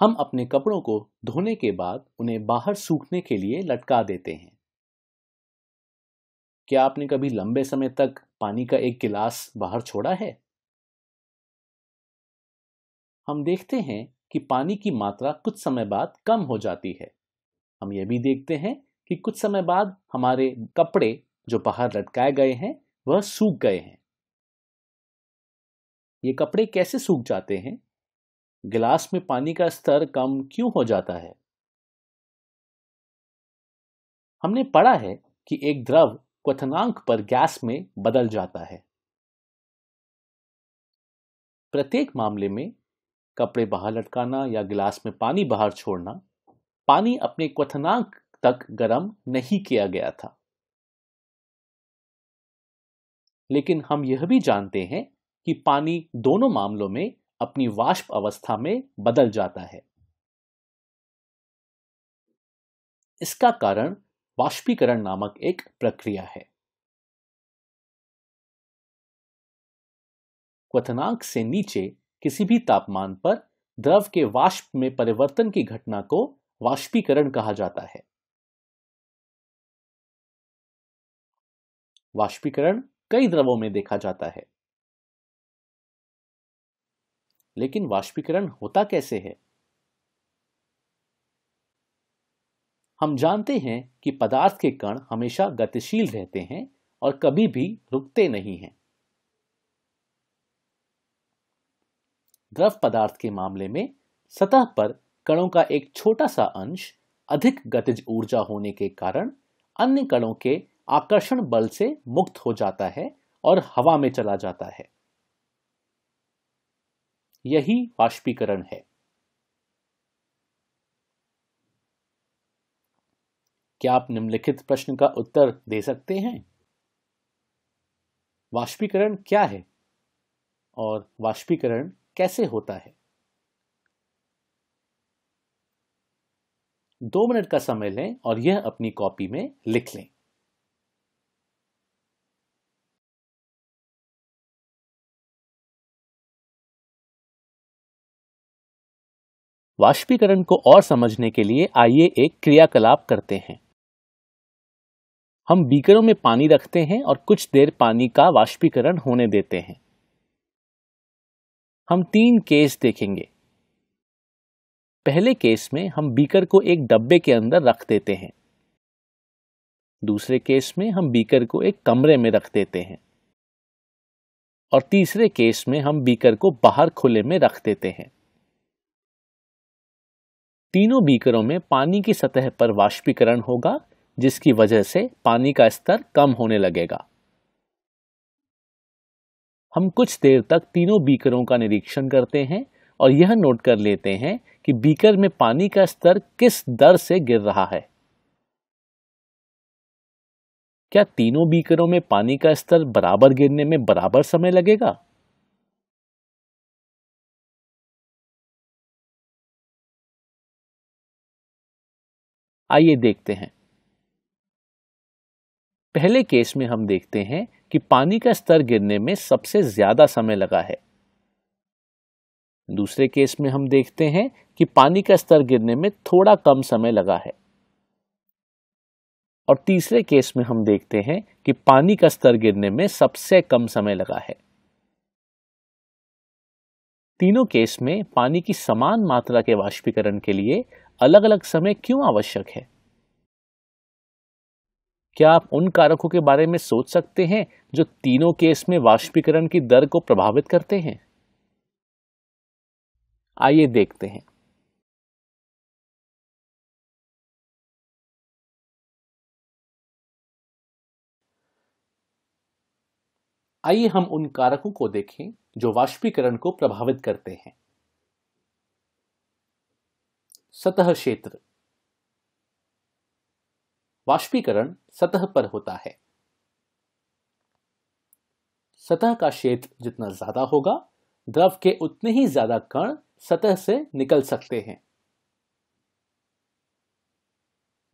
हम अपने कपड़ों को धोने के बाद उन्हें बाहर सूखने के लिए लटका देते हैं क्या आपने कभी लंबे समय तक पानी का एक गिलास बाहर छोड़ा है हम देखते हैं कि पानी की मात्रा कुछ समय बाद कम हो जाती है हम यह भी देखते हैं कि कुछ समय बाद हमारे कपड़े जो बाहर लटकाए गए हैं वह सूख गए हैं ये कपड़े कैसे सूख जाते हैं गिलास में पानी का स्तर कम क्यों हो जाता है हमने पढ़ा है कि एक द्रव क्वथनांक पर गैस में बदल जाता है प्रत्येक मामले में कपड़े बाहर लटकाना या गिलास में पानी बाहर छोड़ना पानी अपने क्वथनांक तक गर्म नहीं किया गया था लेकिन हम यह भी जानते हैं कि पानी दोनों मामलों में अपनी वाष्प अवस्था में बदल जाता है इसका कारण वाष्पीकरण नामक एक प्रक्रिया है क्वथनांक से नीचे किसी भी तापमान पर द्रव के वाष्प में परिवर्तन की घटना को वाष्पीकरण कहा जाता है वाष्पीकरण कई द्रवों में देखा जाता है लेकिन वाष्पीकरण होता कैसे है हम जानते हैं कि पदार्थ के कण हमेशा गतिशील रहते हैं और कभी भी रुकते नहीं हैं द्रव पदार्थ के मामले में सतह पर कणों का एक छोटा सा अंश अधिक गतिज ऊर्जा होने के कारण अन्य कणों के आकर्षण बल से मुक्त हो जाता है और हवा में चला जाता है यही वाष्पीकरण है क्या आप निम्नलिखित प्रश्न का उत्तर दे सकते हैं वाष्पीकरण क्या है और वाष्पीकरण कैसे होता है दो मिनट का समय लें और यह अपनी कॉपी में लिख लें वाष्पीकरण को और समझने के लिए आइए एक क्रियाकलाप करते हैं हम बीकरों में पानी रखते हैं और कुछ देर पानी का वाष्पीकरण होने देते हैं हम तीन केस देखेंगे पहले केस में हम बीकर को एक डब्बे के अंदर रख देते हैं दूसरे केस में हम बीकर को एक कमरे में रख देते हैं और तीसरे केस में हम बीकर को बाहर खुले में रख देते हैं तीनों बीकरों में पानी की सतह पर वाष्पीकरण होगा जिसकी वजह से पानी का स्तर कम होने लगेगा हम कुछ देर तक तीनों बीकरों का निरीक्षण करते हैं और यह नोट कर लेते हैं कि बीकर में पानी का स्तर किस दर से गिर रहा है क्या तीनों बीकरों में पानी का स्तर बराबर गिरने में बराबर समय लगेगा आइए देखते हैं पहले केस में हम देखते हैं कि पानी का स्तर गिरने में सबसे ज्यादा समय लगा है दूसरे केस में हम देखते हैं कि पानी का स्तर गिरने में थोड़ा कम समय लगा है और तीसरे केस में हम देखते हैं कि पानी का स्तर गिरने में सबसे कम समय लगा है तीनों केस में पानी की समान मात्रा के वाष्पीकरण के लिए अलग अलग समय क्यों आवश्यक है क्या आप उन कारकों के बारे में सोच सकते हैं जो तीनों केस में वाष्पीकरण की दर को प्रभावित करते हैं आइए देखते हैं आइए हम उन कारकों को देखें जो वाष्पीकरण को प्रभावित करते हैं सतह क्षेत्र वाष्पीकरण सतह पर होता है सतह का क्षेत्र जितना ज्यादा होगा द्रव के उतने ही ज्यादा कण सतह से निकल सकते हैं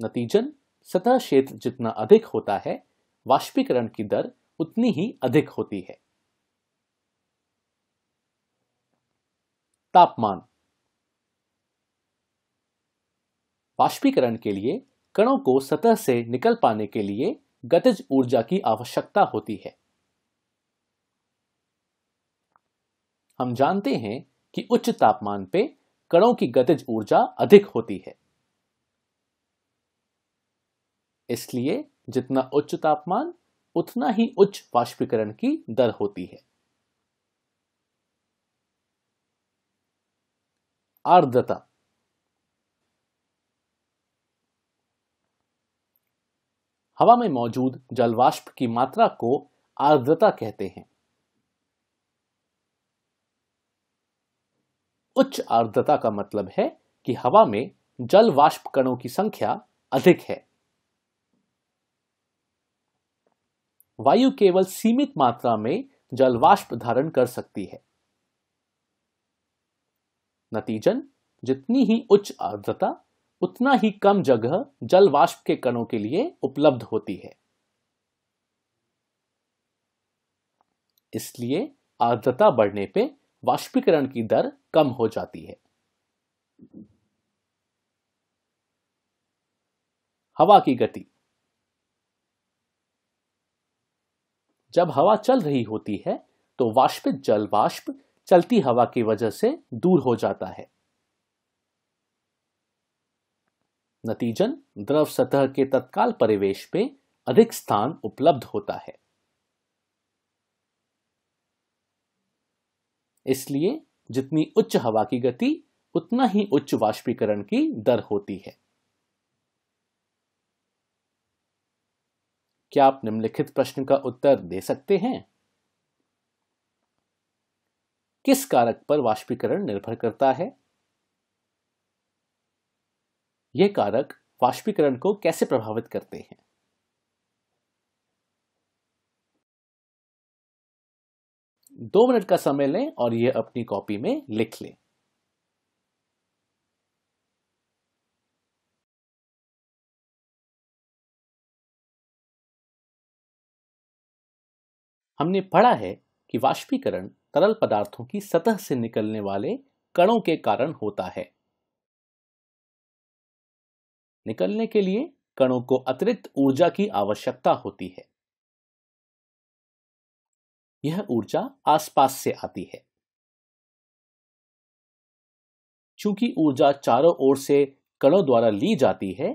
नतीजन सतह क्षेत्र जितना अधिक होता है वाष्पीकरण की दर उतनी ही अधिक होती है तापमान वाष्पीकरण के लिए कणों को सतह से निकल पाने के लिए गतिज ऊर्जा की आवश्यकता होती है हम जानते हैं कि उच्च तापमान पे कणों की गतिज ऊर्जा अधिक होती है इसलिए जितना उच्च तापमान उतना ही उच्च वाष्पीकरण की दर होती है आर्द्रता हवा में मौजूद जलवाष्प की मात्रा को आर्द्रता कहते हैं उच्च आर्द्रता का मतलब है कि हवा में जल वाष्प कणों की संख्या अधिक है वायु केवल सीमित मात्रा में जल वाष्प धारण कर सकती है नतीजन जितनी ही उच्च आर्द्रता उतना ही कम जगह जल वाष्प के कणों के लिए उपलब्ध होती है इसलिए आर्द्रता बढ़ने पे वाष्पीकरण की दर कम हो जाती है हवा की गति जब हवा चल रही होती है तो वाष्पित जल वाष्प चलती हवा की वजह से दूर हो जाता है नतीजन द्रव सतह के तत्काल परिवेश में अधिक स्थान उपलब्ध होता है इसलिए जितनी उच्च हवा की गति उतना ही उच्च वाष्पीकरण की दर होती है क्या आप निम्नलिखित प्रश्न का उत्तर दे सकते हैं किस कारक पर वाष्पीकरण निर्भर करता है ये कारक वाष्पीकरण को कैसे प्रभावित करते हैं दो मिनट का समय लें और यह अपनी कॉपी में लिख लें हमने पढ़ा है कि वाष्पीकरण तरल पदार्थों की सतह से निकलने वाले कणों के कारण होता है निकलने के लिए कणों को अतिरिक्त ऊर्जा की आवश्यकता होती है यह ऊर्जा आसपास से आती है चूंकि ऊर्जा चारों ओर से कणों द्वारा ली जाती है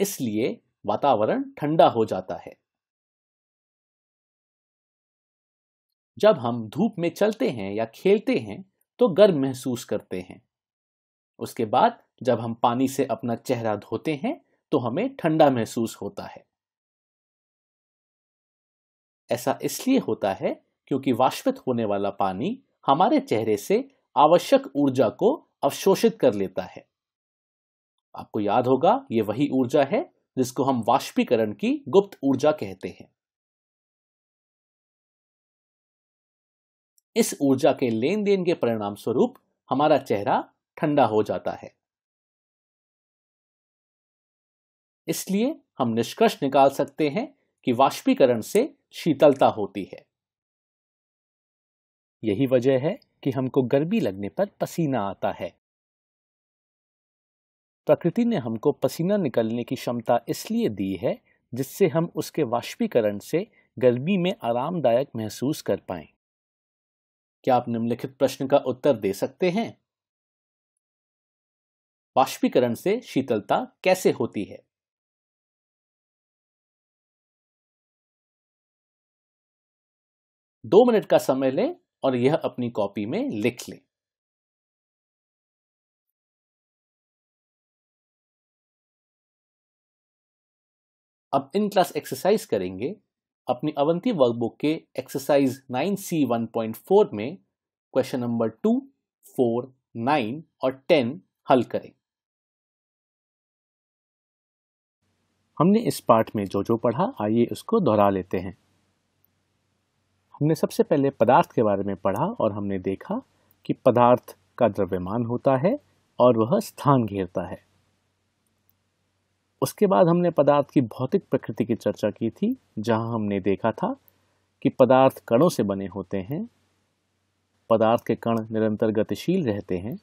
इसलिए वातावरण ठंडा हो जाता है जब हम धूप में चलते हैं या खेलते हैं तो गर्म महसूस करते हैं उसके बाद जब हम पानी से अपना चेहरा धोते हैं तो हमें ठंडा महसूस होता है ऐसा इसलिए होता है क्योंकि वाष्पित होने वाला पानी हमारे चेहरे से आवश्यक ऊर्जा को अवशोषित कर लेता है आपको याद होगा ये वही ऊर्जा है जिसको हम वाष्पीकरण की गुप्त ऊर्जा कहते हैं इस ऊर्जा के लेन देन के परिणाम स्वरूप हमारा चेहरा ठंडा हो जाता है इसलिए हम निष्कर्ष निकाल सकते हैं कि वाष्पीकरण से शीतलता होती है यही वजह है कि हमको गर्मी लगने पर पसीना आता है प्रकृति ने हमको पसीना निकलने की क्षमता इसलिए दी है जिससे हम उसके वाष्पीकरण से गर्मी में आरामदायक महसूस कर पाए क्या आप निम्नलिखित प्रश्न का उत्तर दे सकते हैं वाष्पीकरण से शीतलता कैसे होती है दो मिनट का समय लें और यह अपनी कॉपी में लिख लें अब इन क्लास एक्सरसाइज करेंगे अपनी अवंती वर्कबुक के एक्सरसाइज 1.4 में question number two four nine और टेन हल करें हमने इस पाठ में जो जो पढ़ा आइए उसको दोहरा लेते हैं हमने सबसे पहले पदार्थ के बारे में पढ़ा और हमने देखा कि पदार्थ का द्रव्यमान होता है और वह स्थान घेरता है उसके बाद हमने पदार्थ की भौतिक प्रकृति की चर्चा की थी जहां हमने देखा था कि पदार्थ कणों से बने होते हैं पदार्थ के कण निरंतर गतिशील रहते हैं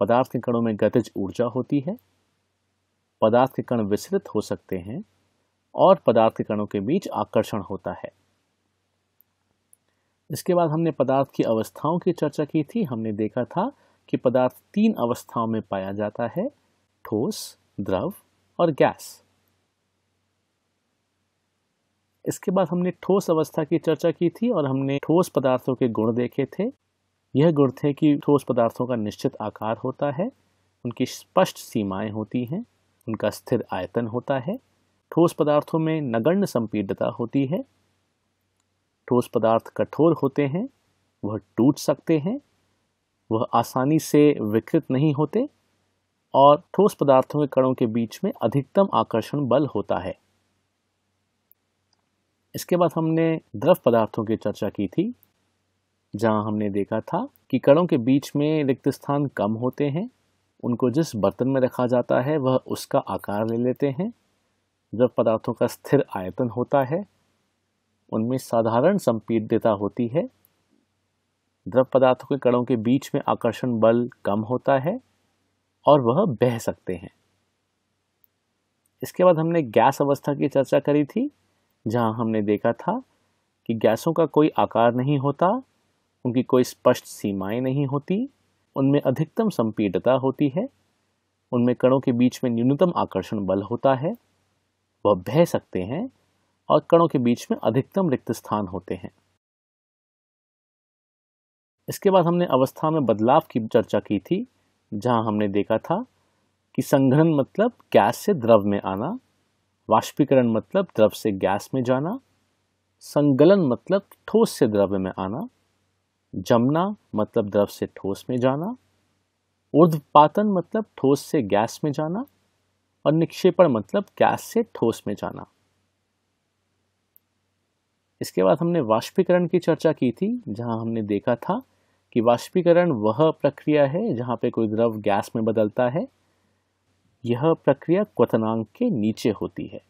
पदार्थ के कणों में गतिज ऊर्जा होती है पदार्थ के कण विस्तृत हो सकते हैं और पदार्थ के कणों के बीच आकर्षण होता है इसके बाद हमने पदार्थ की अवस्थाओं की चर्चा की थी हमने देखा था कि पदार्थ तीन अवस्थाओं में पाया जाता है ठोस द्रव और गैस इसके बाद हमने ठोस अवस्था की चर्चा की थी और हमने ठोस पदार्थों के गुण देखे थे यह गुण थे कि ठोस पदार्थों का निश्चित आकार होता है उनकी स्पष्ट सीमाएं होती हैं उनका स्थिर आयतन होता है ठोस पदार्थों में नगण्य संपीडता होती है ठोस पदार्थ कठोर होते हैं वह टूट सकते हैं वह आसानी से विकृत नहीं होते और ठोस पदार्थों के कणों के बीच में अधिकतम आकर्षण बल होता है इसके बाद हमने द्रव पदार्थों की चर्चा की थी जहां हमने देखा था कि कणों के बीच में रिक्त स्थान कम होते हैं उनको जिस बर्तन में रखा जाता है वह उसका आकार ले लेते हैं द्रव पदार्थों का स्थिर आयतन होता है उनमें साधारण संपीड्यता होती है द्रव पदार्थों के कणों के बीच में आकर्षण बल कम होता है और वह बह सकते हैं इसके बाद हमने गैस अवस्था की चर्चा करी थी जहां हमने देखा था कि गैसों का कोई आकार नहीं होता उनकी कोई स्पष्ट सीमाएं नहीं होती उनमें अधिकतम संपीडता होती है उनमें कणों के बीच में न्यूनतम आकर्षण बल होता है वह बह सकते हैं और कणों के बीच में अधिकतम रिक्त स्थान होते हैं इसके बाद हमने अवस्था में बदलाव की चर्चा की थी जहां हमने देखा था कि संघनन मतलब गैस से द्रव में आना वाष्पीकरण मतलब द्रव से गैस में जाना संगलन मतलब ठोस से द्रव्य में आना जमना मतलब द्रव से ठोस में जाना ऊर्ध्वपातन मतलब ठोस से गैस में जाना और निक्षेपण मतलब गैस से ठोस में जाना इसके बाद हमने वाष्पीकरण की चर्चा की थी जहां हमने देखा था कि वाष्पीकरण वह प्रक्रिया है जहां पे कोई द्रव गैस में बदलता है यह प्रक्रिया क्वतनांक के नीचे होती है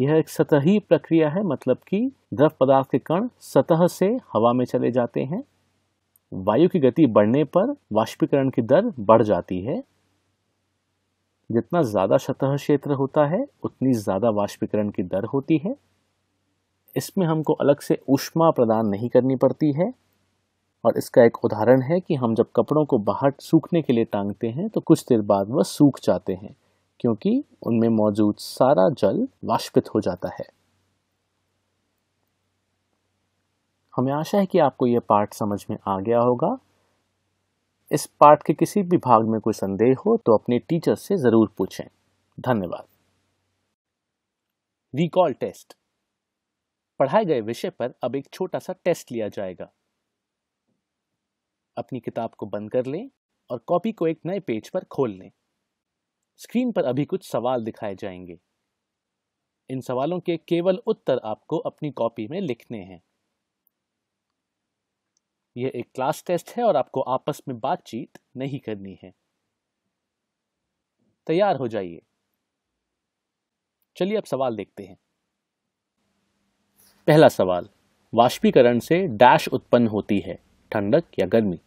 यह एक सतही प्रक्रिया है मतलब कि द्रव पदार्थ के कण सतह से हवा में चले जाते हैं वायु की गति बढ़ने पर वाष्पीकरण की दर बढ़ जाती है जितना ज़्यादा सतह क्षेत्र होता है उतनी ज़्यादा वाष्पीकरण की दर होती है इसमें हमको अलग से ऊष्मा प्रदान नहीं करनी पड़ती है और इसका एक उदाहरण है कि हम जब कपड़ों को बाहर सूखने के लिए टांगते हैं तो कुछ देर बाद वह सूख जाते हैं क्योंकि उनमें मौजूद सारा जल वाष्पित हो जाता है हमें आशा है कि आपको यह पाठ समझ में आ गया होगा इस पाठ के किसी भी भाग में कोई संदेह हो तो अपने टीचर से ज़रूर पूछें धन्यवाद रिकॉल टेस्ट पढ़ाए गए विषय पर अब एक छोटा सा टेस्ट लिया जाएगा अपनी किताब को बंद कर लें और कॉपी को एक नए पेज पर खोल लें स्क्रीन पर अभी कुछ सवाल दिखाए जाएंगे इन सवालों के केवल उत्तर आपको अपनी कॉपी में लिखने हैं यह एक क्लास टेस्ट है और आपको आपस में बातचीत नहीं करनी है तैयार हो जाइए चलिए अब सवाल देखते हैं पहला सवाल वाष्पीकरण से डैश उत्पन्न होती है ठंडक या गर्मी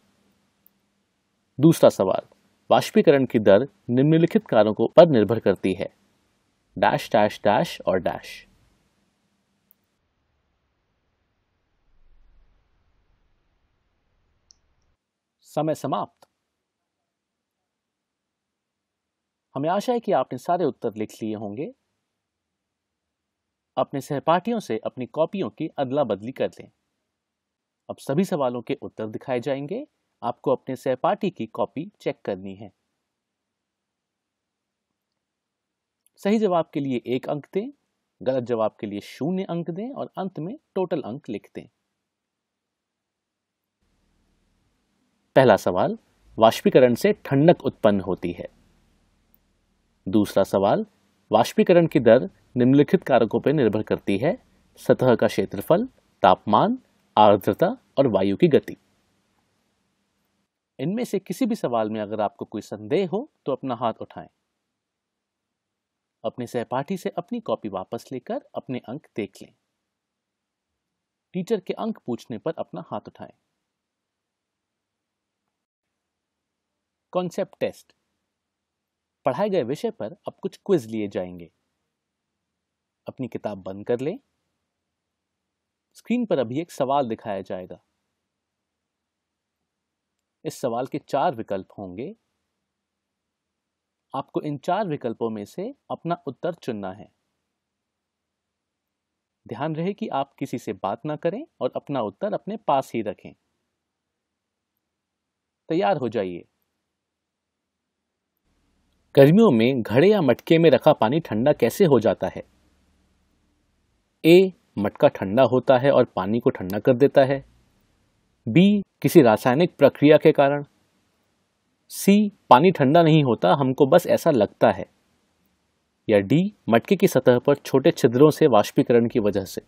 दूसरा सवाल वाष्पीकरण की दर निम्नलिखित कारकों पर निर्भर करती है डैश डैश डैश और डैश समय समाप्त हमें आशा है कि आपने सारे उत्तर लिख लिए होंगे अपने सहपाठियों से अपनी कॉपियों की अदला बदली कर लें अब सभी सवालों के उत्तर दिखाए जाएंगे आपको अपने सहपाठी की कॉपी चेक करनी है सही जवाब के लिए एक अंक दें गलत जवाब के लिए शून्य अंक दें और अंत में टोटल अंक लिख दें पहला सवाल वाष्पीकरण से ठंडक उत्पन्न होती है दूसरा सवाल वाष्पीकरण की दर निम्नलिखित कारकों पर निर्भर करती है सतह का क्षेत्रफल तापमान आर्द्रता और वायु की गति इनमें से किसी भी सवाल में अगर आपको कोई संदेह हो तो अपना हाथ उठाएं। अपने सहपाठी से अपनी कॉपी वापस लेकर अपने अंक देख लें टीचर के अंक पूछने पर अपना हाथ उठाएं। कॉन्सेप्ट टेस्ट पढ़ाए गए विषय पर अब कुछ क्विज लिए जाएंगे अपनी किताब बंद कर लें स्क्रीन पर अभी एक सवाल दिखाया जाएगा इस सवाल के चार विकल्प होंगे आपको इन चार विकल्पों में से अपना उत्तर चुनना है ध्यान रहे कि आप किसी से बात ना करें और अपना उत्तर अपने पास ही रखें तैयार हो जाइए गर्मियों में घड़े या मटके में रखा पानी ठंडा कैसे हो जाता है ए मटका ठंडा होता है और पानी को ठंडा कर देता है बी किसी रासायनिक प्रक्रिया के कारण सी पानी ठंडा नहीं होता हमको बस ऐसा लगता है या डी मटके की सतह पर छोटे छिद्रों से वाष्पीकरण की वजह से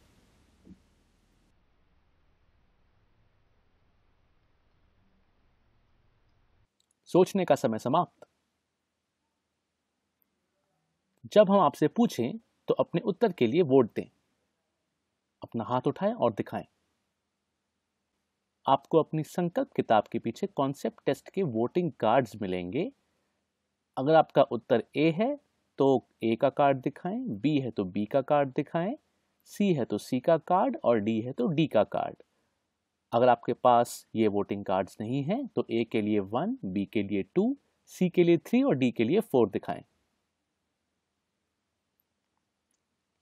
सोचने का समय समाप्त जब हम आपसे पूछें तो अपने उत्तर के लिए वोट दें अपना हाथ उठाएं और दिखाएं आपको अपनी संकल्प किताब के पीछे कॉन्सेप्ट टेस्ट के वोटिंग कार्ड्स मिलेंगे अगर आपका उत्तर ए है तो ए का कार्ड दिखाएं बी है तो बी का कार्ड दिखाएं सी है तो सी का कार्ड और डी है तो डी का कार्ड अगर आपके पास ये वोटिंग कार्ड्स नहीं हैं तो ए के लिए वन बी के लिए टू सी के लिए थ्री और डी के लिए फोर दिखाएं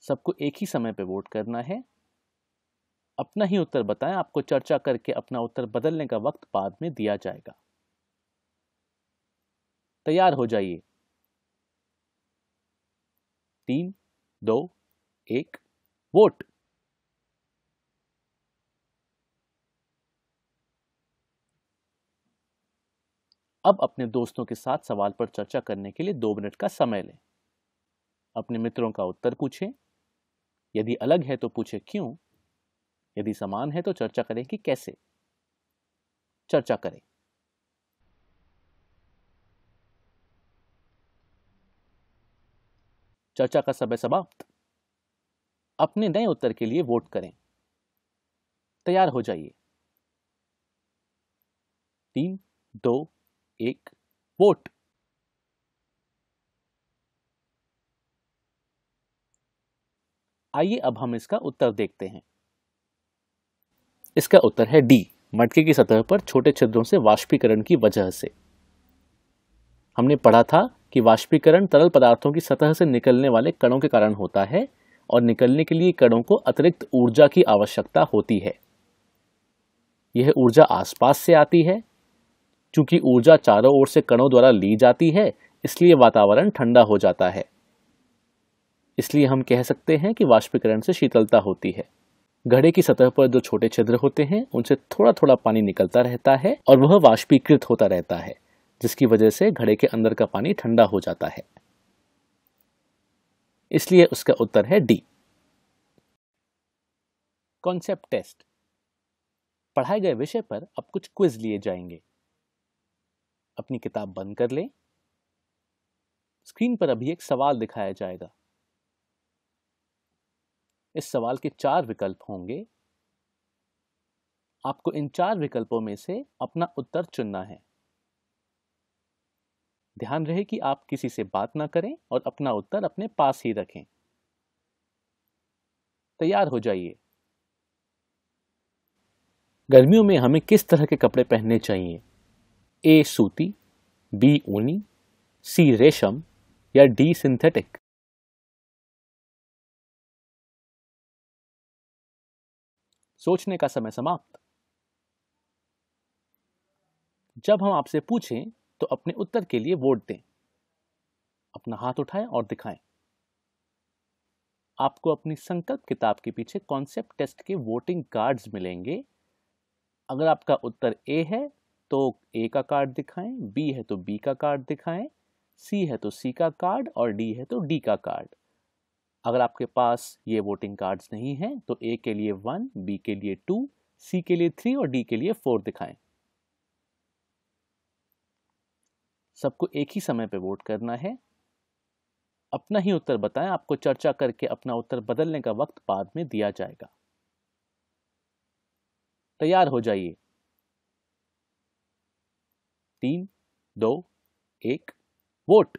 सबको एक ही समय पर वोट करना है अपना ही उत्तर बताएं आपको चर्चा करके अपना उत्तर बदलने का वक्त बाद में दिया जाएगा तैयार हो जाइए तीन दो एक वोट अब अपने दोस्तों के साथ सवाल पर चर्चा करने के लिए दो मिनट का समय लें अपने मित्रों का उत्तर पूछें यदि अलग है तो पूछें क्यों यदि समान है तो चर्चा करें कि कैसे चर्चा करें चर्चा का समय समाप्त अपने नए उत्तर के लिए वोट करें तैयार हो जाइए तीन दो एक वोट आइए अब हम इसका उत्तर देखते हैं इसका उत्तर है डी मटके की सतह पर छोटे छिद्रों से वाष्पीकरण की वजह से हमने पढ़ा था कि वाष्पीकरण तरल पदार्थों की सतह से निकलने वाले कणों के कारण होता है और निकलने के लिए कणों को अतिरिक्त ऊर्जा की आवश्यकता होती है यह ऊर्जा आसपास से आती है क्योंकि ऊर्जा चारों ओर से कणों द्वारा ली जाती है इसलिए वातावरण ठंडा हो जाता है इसलिए हम कह सकते हैं कि वाष्पीकरण से शीतलता होती है घड़े की सतह पर जो छोटे छिद्र होते हैं उनसे थोड़ा थोड़ा पानी निकलता रहता है और वह वाष्पीकृत होता रहता है जिसकी वजह से घड़े के अंदर का पानी ठंडा हो जाता है इसलिए उसका उत्तर है डी कॉन्सेप्ट टेस्ट पढ़ाए गए विषय पर अब कुछ क्विज लिए जाएंगे अपनी किताब बंद कर लें स्क्रीन पर अभी एक सवाल दिखाया जाएगा इस सवाल के चार विकल्प होंगे आपको इन चार विकल्पों में से अपना उत्तर चुनना है ध्यान रहे कि आप किसी से बात ना करें और अपना उत्तर अपने पास ही रखें तैयार हो जाइए गर्मियों में हमें किस तरह के कपड़े पहनने चाहिए ए सूती बी ऊनी सी रेशम या डी सिंथेटिक सोचने का समय समाप्त जब हम आपसे पूछें तो अपने उत्तर के लिए वोट दें अपना हाथ उठाएं और दिखाएं आपको अपनी संकल्प किताब के पीछे कॉन्सेप्ट टेस्ट के वोटिंग कार्ड्स मिलेंगे अगर आपका उत्तर ए है तो ए का कार्ड दिखाएं बी है तो बी का कार्ड दिखाएं सी है तो सी का कार्ड और डी है तो डी का कार्ड अगर आपके पास ये वोटिंग कार्ड्स नहीं हैं तो ए के लिए वन बी के लिए टू सी के लिए थ्री और डी के लिए फोर दिखाएं सबको एक ही समय पे वोट करना है अपना ही उत्तर बताएं आपको चर्चा करके अपना उत्तर बदलने का वक्त बाद में दिया जाएगा तैयार हो जाइए तीन दो एक वोट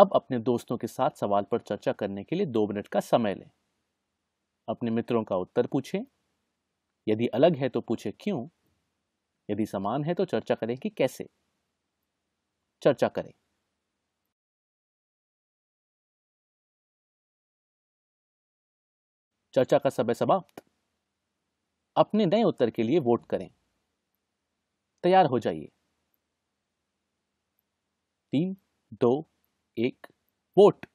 अब अपने दोस्तों के साथ सवाल पर चर्चा करने के लिए दो मिनट का समय लें अपने मित्रों का उत्तर पूछें यदि अलग है तो पूछें क्यों यदि समान है तो चर्चा करें कि कैसे चर्चा करें चर्चा का समय समाप्त अपने नए उत्तर के लिए वोट करें तैयार हो जाइए तीन दो एक वोट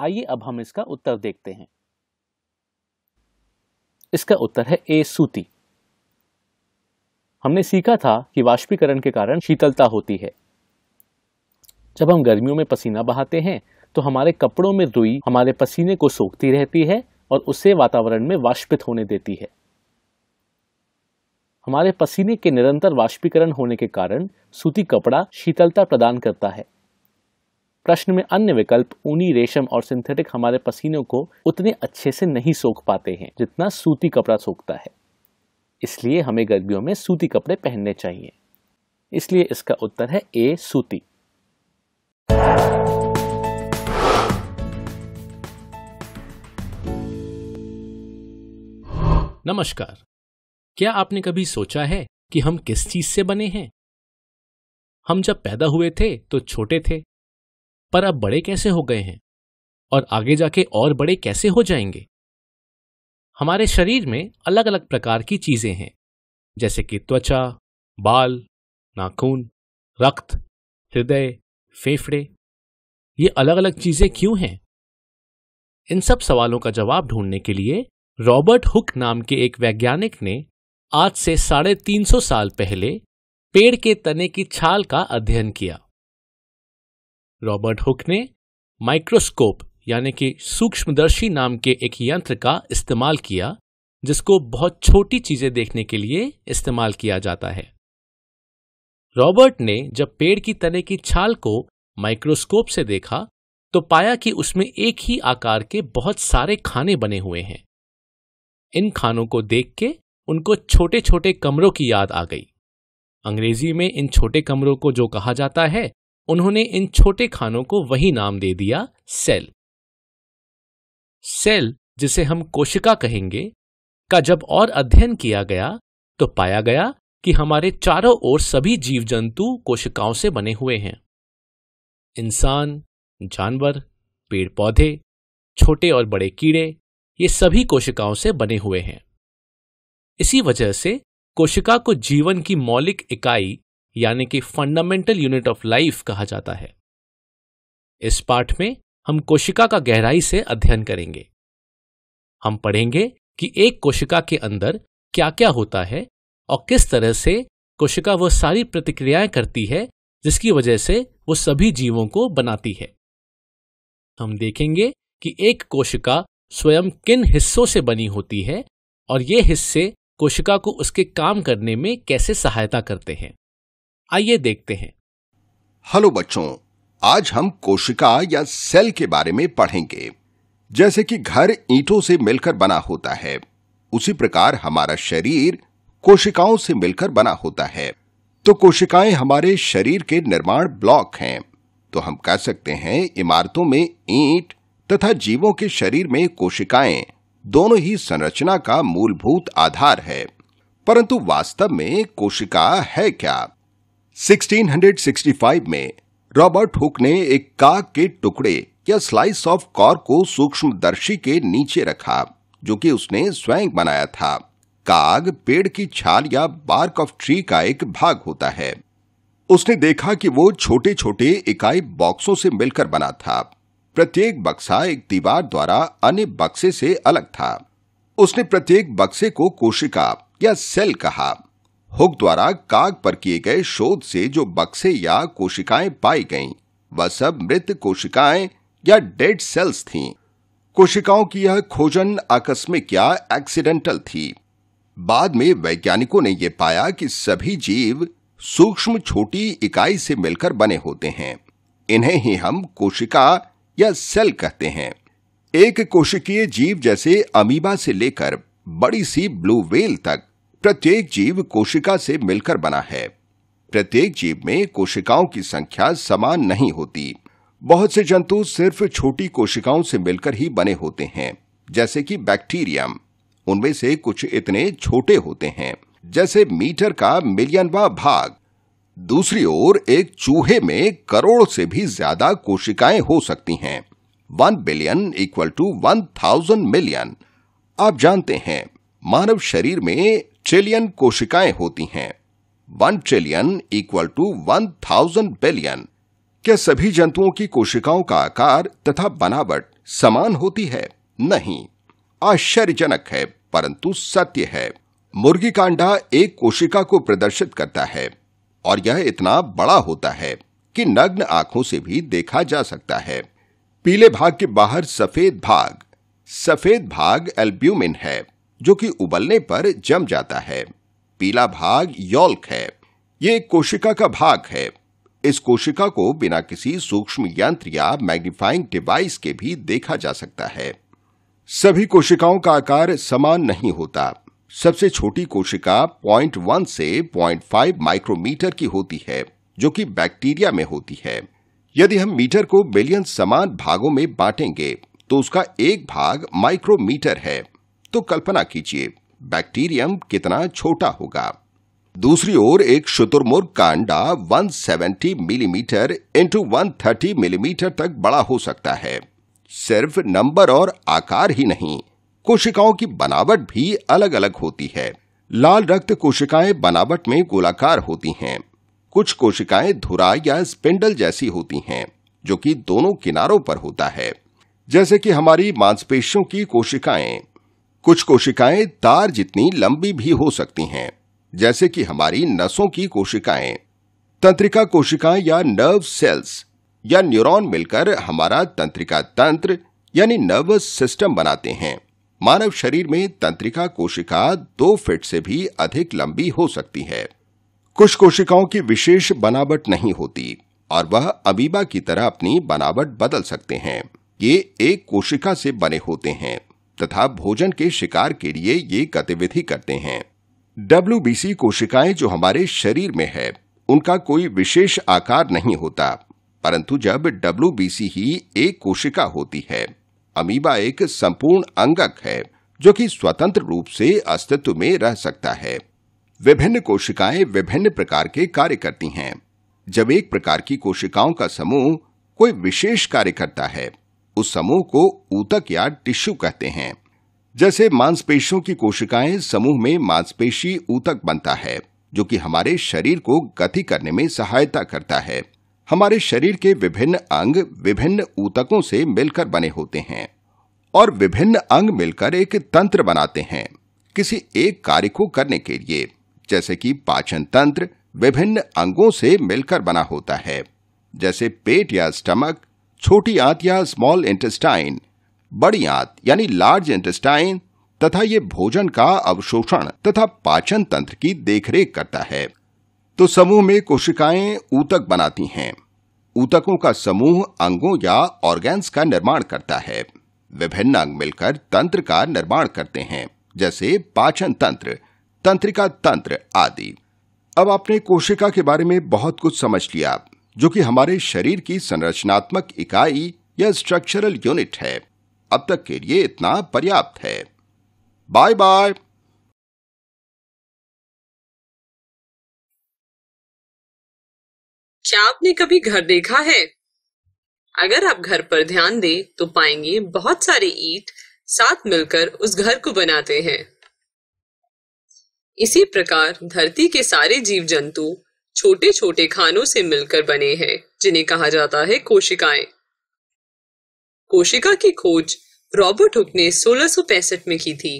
आइए अब हम इसका उत्तर देखते हैं इसका उत्तर है ए सूती हमने सीखा था कि वाष्पीकरण के कारण शीतलता होती है जब हम गर्मियों में पसीना बहाते हैं तो हमारे कपड़ों में रुई हमारे पसीने को सोखती रहती है और उसे वातावरण में वाष्पित होने देती है हमारे पसीने के निरंतर वाष्पीकरण होने के कारण सूती कपड़ा शीतलता प्रदान करता है प्रश्न में अन्य विकल्प ऊनी रेशम और सिंथेटिक हमारे पसीनों को उतने अच्छे से नहीं सोख पाते हैं जितना सूती कपड़ा सोखता है इसलिए हमें गर्मियों में सूती कपड़े पहनने चाहिए इसलिए इसका उत्तर है ए सूती नमस्कार क्या आपने कभी सोचा है कि हम किस चीज से बने हैं हम जब पैदा हुए थे तो छोटे थे पर अब बड़े कैसे हो गए हैं और आगे जाके और बड़े कैसे हो जाएंगे हमारे शरीर में अलग अलग प्रकार की चीजें हैं जैसे कि त्वचा बाल नाखून रक्त हृदय फेफड़े ये अलग अलग चीजें क्यों हैं इन सब सवालों का जवाब ढूंढने के लिए रॉबर्ट हुक नाम के एक वैज्ञानिक ने आज से साढ़े तीन सौ साल पहले पेड़ के तने की छाल का अध्ययन किया रॉबर्ट हुक ने माइक्रोस्कोप यानी कि सूक्ष्मदर्शी नाम के एक यंत्र का इस्तेमाल किया जिसको बहुत छोटी चीजें देखने के लिए इस्तेमाल किया जाता है रॉबर्ट ने जब पेड़ की तने की छाल को माइक्रोस्कोप से देखा तो पाया कि उसमें एक ही आकार के बहुत सारे खाने बने हुए हैं इन खानों को देख के उनको छोटे छोटे कमरों की याद आ गई अंग्रेजी में इन छोटे कमरों को जो कहा जाता है उन्होंने इन छोटे खानों को वही नाम दे दिया सेल सेल जिसे हम कोशिका कहेंगे का जब और अध्ययन किया गया तो पाया गया कि हमारे चारों ओर सभी जीव जंतु कोशिकाओं से बने हुए हैं इंसान जानवर पेड़ पौधे छोटे और बड़े कीड़े ये सभी कोशिकाओं से बने हुए हैं इसी वजह से कोशिका को जीवन की मौलिक इकाई यानी कि फंडामेंटल यूनिट ऑफ लाइफ कहा जाता है इस पाठ में हम कोशिका का गहराई से अध्ययन करेंगे हम पढ़ेंगे कि एक कोशिका के अंदर क्या क्या होता है और किस तरह से कोशिका वह सारी प्रतिक्रियाएं करती है जिसकी वजह से वो सभी जीवों को बनाती है हम देखेंगे कि एक कोशिका स्वयं किन हिस्सों से बनी होती है और ये हिस्से कोशिका को उसके काम करने में कैसे सहायता करते हैं आइए देखते हैं हेलो बच्चों आज हम कोशिका या सेल के बारे में पढ़ेंगे जैसे कि घर ईंटों से मिलकर बना होता है उसी प्रकार हमारा शरीर कोशिकाओं से मिलकर बना होता है तो कोशिकाएं हमारे शरीर के निर्माण ब्लॉक हैं तो हम कह सकते हैं इमारतों में ईंट तथा जीवों के शरीर में कोशिकाएं दोनों ही संरचना का मूलभूत आधार है परंतु वास्तव में कोशिका है क्या 1665 में रॉबर्ट हुक ने एक काक के टुकड़े या स्लाइस ऑफ कॉर को सूक्ष्मदर्शी के नीचे रखा जो कि उसने स्वयं बनाया था काग पेड़ की छाल या बार्क ऑफ ट्री का एक भाग होता है उसने देखा कि वो छोटे छोटे इकाई बॉक्सों से मिलकर बना था प्रत्येक बक्सा एक दीवार द्वारा अन्य बक्से से अलग था उसने प्रत्येक बक्से को कोशिका या सेल कहा हुक द्वारा काग पर किए गए शोध से जो बक्से या कोशिकाएं पाई गईं, वह सब मृत कोशिकाएं या डेड सेल्स थीं। कोशिकाओं की यह खोजन आकस्मिक या एक्सीडेंटल थी बाद में वैज्ञानिकों ने यह पाया कि सभी जीव सूक्ष्म छोटी इकाई से मिलकर बने होते हैं इन्हें ही हम कोशिका या सेल कहते हैं एक कोशिकीय जीव जैसे अमीबा से लेकर बड़ी सी ब्लू वेल तक प्रत्येक जीव कोशिका से मिलकर बना है प्रत्येक जीव में कोशिकाओं की संख्या समान नहीं होती बहुत से जंतु सिर्फ छोटी कोशिकाओं से मिलकर ही बने होते हैं जैसे कि बैक्टीरियम उनमें से कुछ इतने छोटे होते हैं जैसे मीटर का मिलियनवा भाग दूसरी ओर एक चूहे में करोड़ से भी ज्यादा कोशिकाएं हो सकती हैं one billion equal to one thousand million आप जानते हैं मानव शरीर में ट्रिलियन कोशिकाएं होती हैं one trillion equal to one thousand billion क्या सभी जंतुओं की कोशिकाओं का आकार तथा बनावट समान होती है नहीं आश्चर्यजनक है परंतु सत्य है मुर्गी कांडा एक कोशिका को प्रदर्शित करता है और यह इतना बड़ा होता है कि नग्न आंखों से भी देखा जा सकता है पीले भाग के बाहर सफेद भाग सफेद भाग एल्ब्यूमिन है जो कि उबलने पर जम जाता है पीला भाग योल्क है ये कोशिका का भाग है इस कोशिका को बिना किसी सूक्ष्म यंत्र या मैग्नीफाइंग डिवाइस के भी देखा जा सकता है सभी कोशिकाओं का आकार समान नहीं होता सबसे छोटी कोशिका 0.1 से 0.5 माइक्रोमीटर की होती है जो कि बैक्टीरिया में होती है यदि हम मीटर को बिलियन समान भागों में बांटेंगे तो उसका एक भाग माइक्रोमीटर है तो कल्पना कीजिए बैक्टीरियम कितना छोटा होगा दूसरी ओर एक शुतुरमुर्ग का अंडा 170 मिलीमीटर इंटू 130 मिलीमीटर तक बड़ा हो सकता है सिर्फ नंबर और आकार ही नहीं कोशिकाओं की बनावट भी अलग अलग होती है लाल रक्त कोशिकाएं बनावट में गोलाकार होती हैं कुछ कोशिकाएं धुरा या स्पिंडल जैसी होती हैं जो कि दोनों किनारों पर होता है जैसे कि हमारी मांसपेशियों की कोशिकाएं कुछ कोशिकाएं तार जितनी लंबी भी हो सकती हैं जैसे कि हमारी नसों की कोशिकाएं तंत्रिका कोशिकाएं या नर्व सेल्स या न्यूरॉन मिलकर हमारा तंत्रिका तंत्र यानी नर्वस सिस्टम बनाते हैं मानव शरीर में तंत्रिका कोशिका दो फिट से भी अधिक लंबी हो सकती है कुछ कोशिकाओं की विशेष बनावट नहीं होती और वह अबीबा की तरह अपनी बनावट बदल सकते हैं ये एक कोशिका से बने होते हैं तथा भोजन के शिकार के लिए ये गतिविधि करते हैं डब्ल्यू कोशिकाएं जो हमारे शरीर में है उनका कोई विशेष आकार नहीं होता परंतु जब डब्ल्यू ही एक कोशिका होती है अमीबा एक संपूर्ण अंगक है जो कि स्वतंत्र रूप से अस्तित्व में रह सकता है विभिन्न कोशिकाएं विभिन्न प्रकार के कार्य करती हैं जब एक प्रकार की कोशिकाओं का समूह कोई विशेष कार्य करता है उस समूह को ऊतक या टिश्यू कहते हैं जैसे मांसपेशियों की कोशिकाएं समूह में मांसपेशी ऊतक बनता है जो कि हमारे शरीर को गति करने में सहायता करता है हमारे शरीर के विभिन्न अंग विभिन्न ऊतकों से मिलकर बने होते हैं और विभिन्न अंग मिलकर एक तंत्र बनाते हैं किसी एक कार्य को करने के लिए जैसे कि पाचन तंत्र विभिन्न अंगों से मिलकर बना होता है जैसे पेट या स्टमक छोटी आंत या स्मॉल इंटेस्टाइन बड़ी आंत यानी लार्ज इंटेस्टाइन तथा ये भोजन का अवशोषण तथा पाचन तंत्र की देखरेख करता है तो समूह में कोशिकाएं ऊतक बनाती हैं ऊतकों का समूह अंगों या ऑर्गेन्स का निर्माण करता है विभिन्न अंग मिलकर तंत्र का निर्माण करते हैं जैसे पाचन तंत्र तंत्रिका तंत्र आदि अब आपने कोशिका के बारे में बहुत कुछ समझ लिया जो कि हमारे शरीर की संरचनात्मक इकाई या स्ट्रक्चरल यूनिट है अब तक के लिए इतना पर्याप्त है बाय बाय क्या आपने कभी घर देखा है अगर आप घर पर ध्यान दें तो पाएंगे बहुत सारे ईट साथ मिलकर उस घर को बनाते हैं इसी प्रकार धरती के सारे जीव जंतु छोटे छोटे खानों से मिलकर बने हैं जिन्हें कहा जाता है कोशिकाएं कोशिका की खोज रॉबर्ट हुक ने सोलह में की थी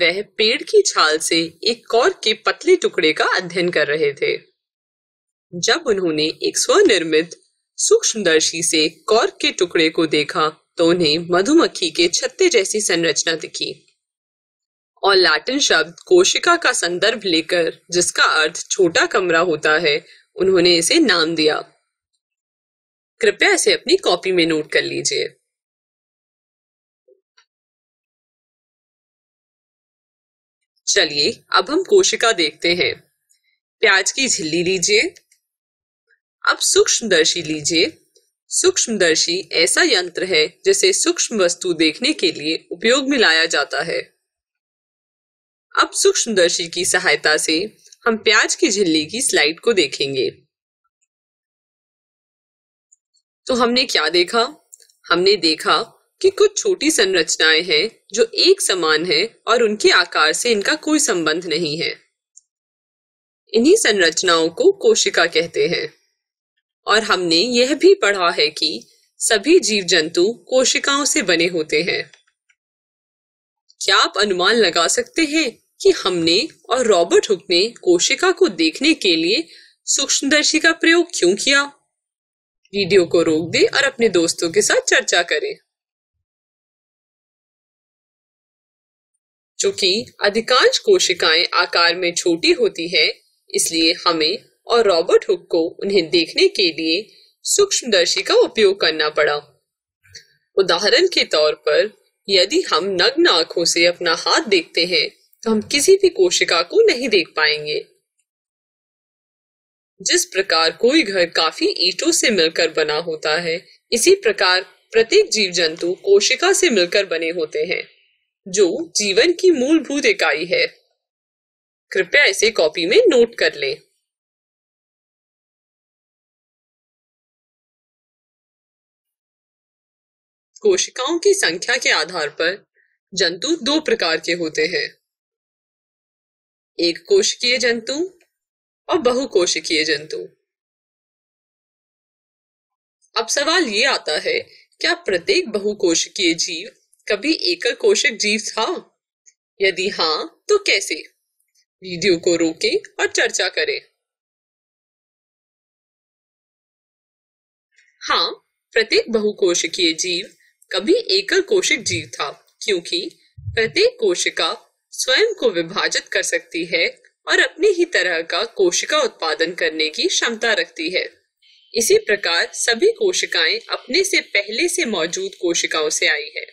वह पेड़ की छाल से एक कौर के पतले टुकड़े का अध्ययन कर रहे थे जब उन्होंने एक स्वनिर्मित सूक्ष्मदर्शी से कौर के टुकड़े को देखा तो उन्हें मधुमक्खी के छत्ते जैसी संरचना दिखी और लैटिन शब्द कोशिका का संदर्भ लेकर जिसका अर्थ छोटा कमरा होता है उन्होंने इसे नाम दिया कृपया इसे अपनी कॉपी में नोट कर लीजिए चलिए अब हम कोशिका देखते हैं प्याज की झिल्ली लीजिए अब सूक्ष्मदर्शी लीजिए सूक्ष्मदर्शी ऐसा यंत्र है जिसे सूक्ष्म वस्तु देखने के लिए उपयोग में लाया जाता है अब सूक्ष्मदर्शी की सहायता से हम प्याज की झिल्ली की स्लाइड को देखेंगे तो हमने क्या देखा हमने देखा कि कुछ छोटी संरचनाएं हैं जो एक समान है और उनके आकार से इनका कोई संबंध नहीं है इन्हीं संरचनाओं को कोशिका कहते हैं और हमने यह भी पढ़ा है कि सभी जीव जंतु कोशिकाओं से बने होते हैं क्या आप अनुमान लगा सकते हैं कि हमने और रॉबर्ट हुक ने कोशिका को देखने के लिए सूक्ष्मदर्शी का प्रयोग क्यों किया वीडियो को रोक दें और अपने दोस्तों के साथ चर्चा करें चूंकि अधिकांश कोशिकाएं आकार में छोटी होती है इसलिए हमें और रॉबर्ट हुक को उन्हें देखने के लिए सूक्ष्मदर्शी का उपयोग करना पड़ा उदाहरण के तौर पर यदि हम नग्न आंखों से अपना हाथ देखते हैं तो हम किसी भी कोशिका को नहीं देख पाएंगे जिस प्रकार कोई घर काफी ईटों से मिलकर बना होता है इसी प्रकार प्रत्येक जीव जंतु कोशिका से मिलकर बने होते हैं जो जीवन की मूलभूत इकाई है कृपया इसे कॉपी में नोट कर लें कोशिकाओं की संख्या के आधार पर जंतु दो प्रकार के होते हैं एक कोशिकीय जंतु और बहुकोशिकीय जंतु अब सवाल ये आता है क्या प्रत्येक बहुकोशिकीय जीव कभी एकल कोशिक जीव था यदि हाँ तो कैसे वीडियो को रोकें और चर्चा करें हाँ प्रत्येक बहुकोशिकीय जीव कभी एकल कोशिक जीव था क्योंकि प्रत्येक कोशिका स्वयं को विभाजित कर सकती है और अपनी ही तरह का कोशिका उत्पादन करने की क्षमता रखती है इसी प्रकार सभी कोशिकाएं अपने से पहले से मौजूद कोशिकाओं से आई है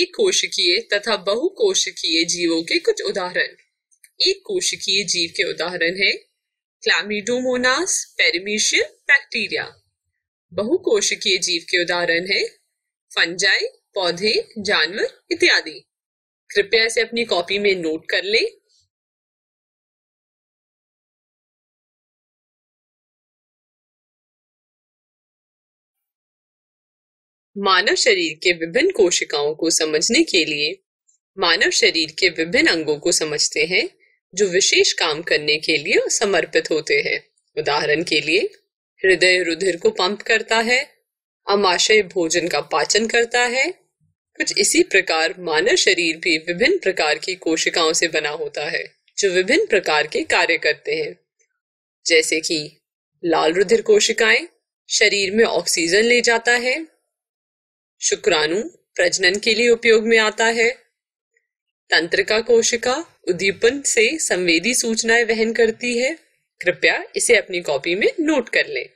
एक कोशिकीय तथा बहु कोशिकीय जीवों के कुछ उदाहरण एक कोशिकीय जीव के उदाहरण है क्लामिडोमोनास पेरिमीशियन बैक्टीरिया बहुकोशिकीय जीव के उदाहरण है फंजाई पौधे जानवर इत्यादि कृपया इसे अपनी कॉपी में नोट कर लें मानव शरीर के विभिन्न कोशिकाओं को समझने के लिए मानव शरीर के विभिन्न अंगों को समझते हैं जो विशेष काम करने के लिए समर्पित होते हैं उदाहरण के लिए हृदय रुधिर को पंप करता है अमाशय भोजन का पाचन करता है कुछ इसी प्रकार मानव शरीर भी विभिन्न प्रकार की कोशिकाओं से बना होता है जो विभिन्न प्रकार के कार्य करते हैं जैसे कि लाल रुधिर कोशिकाएं शरीर में ऑक्सीजन ले जाता है शुक्राणु प्रजनन के लिए उपयोग में आता है तंत्रिका कोशिका उद्दीपन से संवेदी सूचनाएं वहन करती है कृपया इसे अपनी कॉपी में नोट कर लें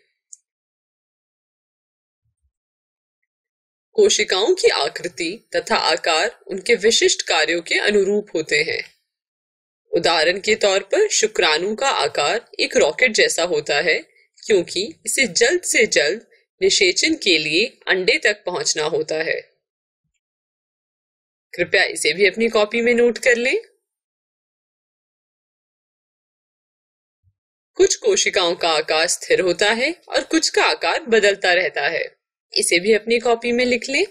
कोशिकाओं की आकृति तथा आकार उनके विशिष्ट कार्यों के अनुरूप होते हैं उदाहरण के तौर पर शुक्राणु का आकार एक रॉकेट जैसा होता है क्योंकि इसे जल्द से जल्द निषेचन के लिए अंडे तक पहुंचना होता है कृपया इसे भी अपनी कॉपी में नोट कर लें कुछ कोशिकाओं का आकार स्थिर होता है और कुछ का आकार बदलता रहता है इसे भी अपनी कॉपी में लिख लें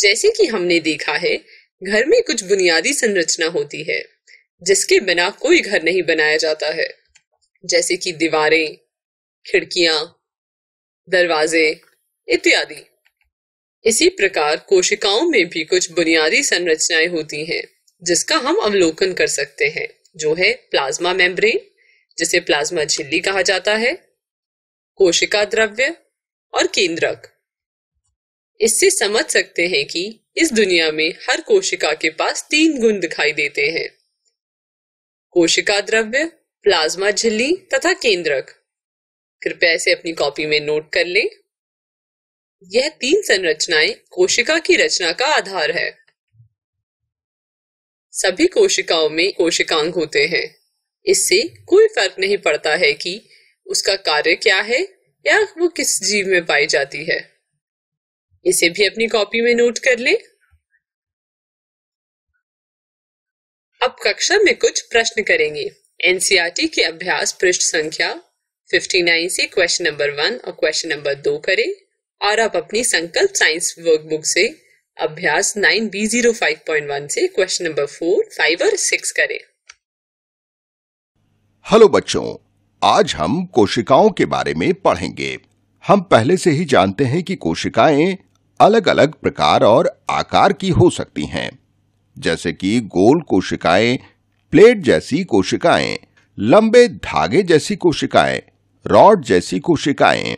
जैसे कि हमने देखा है घर में कुछ बुनियादी संरचना होती है जिसके बिना कोई घर नहीं बनाया जाता है जैसे कि दीवारें खिड़कियां दरवाजे इत्यादि इसी प्रकार कोशिकाओं में भी कुछ बुनियादी संरचनाएं होती हैं जिसका हम अवलोकन कर सकते हैं जो है प्लाज्मा मेम्ब्रेन जिसे प्लाज्मा झिल्ली कहा जाता है कोशिका द्रव्य और केंद्रक इससे समझ सकते हैं कि इस दुनिया में हर कोशिका के पास तीन गुण दिखाई देते हैं कोशिका द्रव्य प्लाज्मा झिल्ली तथा केंद्रक कृपया इसे अपनी कॉपी में नोट कर लें यह तीन संरचनाएं कोशिका की रचना का आधार है सभी कोशिकाओं में कोशिकांग होते हैं इससे कोई फर्क नहीं पड़ता है कि उसका कार्य क्या है या वो किस जीव में पाई जाती है इसे भी अपनी कॉपी में नोट कर ले अब कक्षा में कुछ प्रश्न करेंगे एनसीआरटी के अभ्यास पृष्ठ संख्या 59 से क्वेश्चन नंबर वन और क्वेश्चन नंबर दो करें और आप अपनी संकल्प साइंस वर्कबुक से अभ्यास 9B05.1 से क्वेश्चन नंबर फोर फाइव और सिक्स करें हेलो बच्चों आज हम कोशिकाओं के बारे में पढ़ेंगे हम पहले से ही जानते हैं कि कोशिकाएं अलग अलग प्रकार और आकार की हो सकती हैं जैसे कि गोल कोशिकाएं प्लेट जैसी कोशिकाएं लंबे धागे जैसी कोशिकाएं रॉड जैसी कोशिकाएं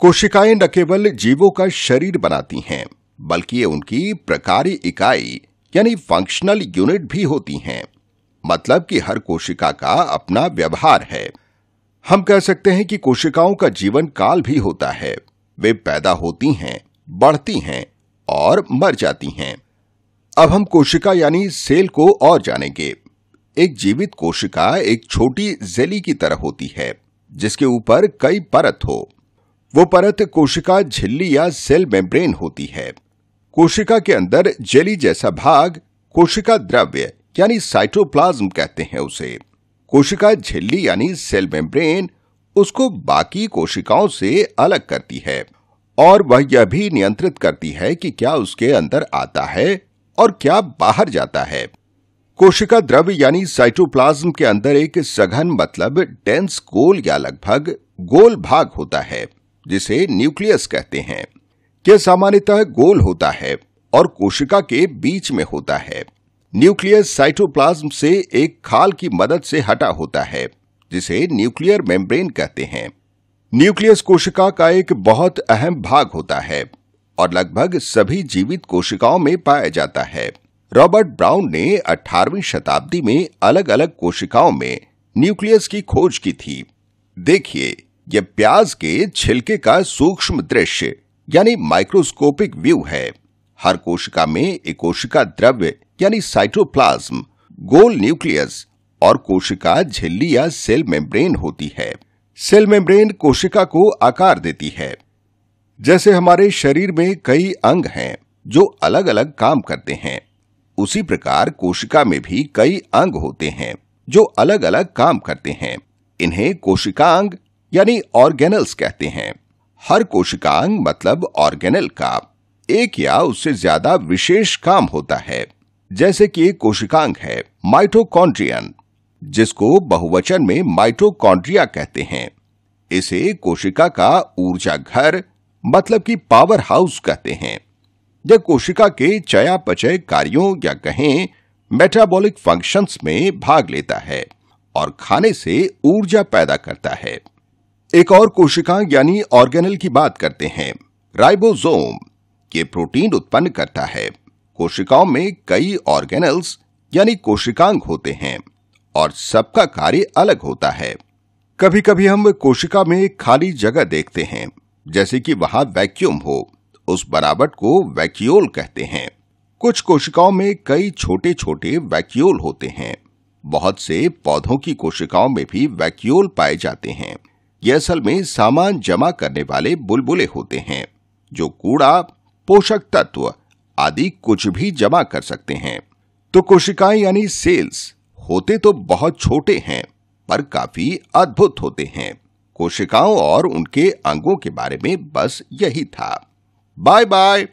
कोशिकाएं न केवल जीवों का शरीर बनाती हैं बल्कि ये उनकी प्रकारी इकाई यानी फंक्शनल यूनिट भी होती हैं मतलब कि हर कोशिका का अपना व्यवहार है हम कह सकते हैं कि कोशिकाओं का जीवन काल भी होता है वे पैदा होती हैं बढ़ती हैं और मर जाती हैं अब हम कोशिका यानी सेल को और जानेंगे एक जीवित कोशिका एक छोटी जेली की तरह होती है जिसके ऊपर कई परत हो वो परत कोशिका झिल्ली या सेल मेम्ब्रेन होती है कोशिका के अंदर जेली जैसा भाग कोशिका द्रव्य यानी साइटोप्लाज्म कहते हैं उसे कोशिका झिल्ली यानी सेल मेम्ब्रेन उसको बाकी कोशिकाओं से अलग करती है और वह यह भी नियंत्रित करती है कि क्या उसके अंदर आता है और क्या बाहर जाता है कोशिका द्रव्य यानी साइटोप्लाज्म के अंदर एक सघन मतलब डेंस गोल या लगभग गोल भाग होता है जिसे न्यूक्लियस कहते हैं यह सामान्यतः गोल होता है और कोशिका के बीच में होता है न्यूक्लियस साइटोप्लाज्म से एक खाल की मदद से हटा होता है जिसे न्यूक्लियर मेम्ब्रेन कहते हैं न्यूक्लियस कोशिका का एक बहुत अहम भाग होता है और लगभग सभी जीवित कोशिकाओं में पाया जाता है रॉबर्ट ब्राउन ने 18वीं शताब्दी में अलग अलग कोशिकाओं में न्यूक्लियस की खोज की थी देखिए यह प्याज के छिलके का सूक्ष्म दृश्य यानी माइक्रोस्कोपिक व्यू है हर कोशिका में एक कोशिका द्रव्य यानी साइटोप्लाज्म गोल न्यूक्लियस और कोशिका झिल्ली या सेल मेम्ब्रेन होती है सेल मेम्ब्रेन कोशिका को आकार देती है जैसे हमारे शरीर में कई अंग हैं जो अलग अलग काम करते हैं उसी प्रकार कोशिका में भी कई अंग होते हैं जो अलग अलग काम करते हैं इन्हें कोशिका अंग यानी ऑर्गेनल्स कहते हैं हर कोशिकांग मतलब ऑर्गेनल का एक या उससे ज्यादा विशेष काम होता है जैसे कि एक कोशिकांग है माइटोकॉन्ड्रियन जिसको बहुवचन में माइटोकॉन्ड्रिया कहते हैं इसे कोशिका का ऊर्जा घर मतलब कि पावर हाउस कहते हैं यह कोशिका के चयापचय कार्यों या कहें मेटाबॉलिक फंक्शंस में भाग लेता है और खाने से ऊर्जा पैदा करता है एक और कोशिका यानी ऑर्गेनल की बात करते हैं राइबोसोम ये प्रोटीन उत्पन्न करता है कोशिकाओं में कई ऑर्गेनल्स यानी कोशिकांग होते हैं और सबका कार्य अलग होता है कभी कभी हम कोशिका में खाली जगह देखते हैं जैसे कि वहां वैक्यूम हो उस बनावट को वैक्यूल कहते हैं कुछ कोशिकाओं में कई छोटे छोटे वैक्यूल होते हैं बहुत से पौधों की कोशिकाओं में भी वैक्यूल पाए जाते हैं ये असल में सामान जमा करने वाले बुलबुले होते हैं जो कूड़ा पोषक तत्व आदि कुछ भी जमा कर सकते हैं तो कोशिकाएं यानी सेल्स होते तो बहुत छोटे हैं पर काफी अद्भुत होते हैं कोशिकाओं और उनके अंगों के बारे में बस यही था बाय बाय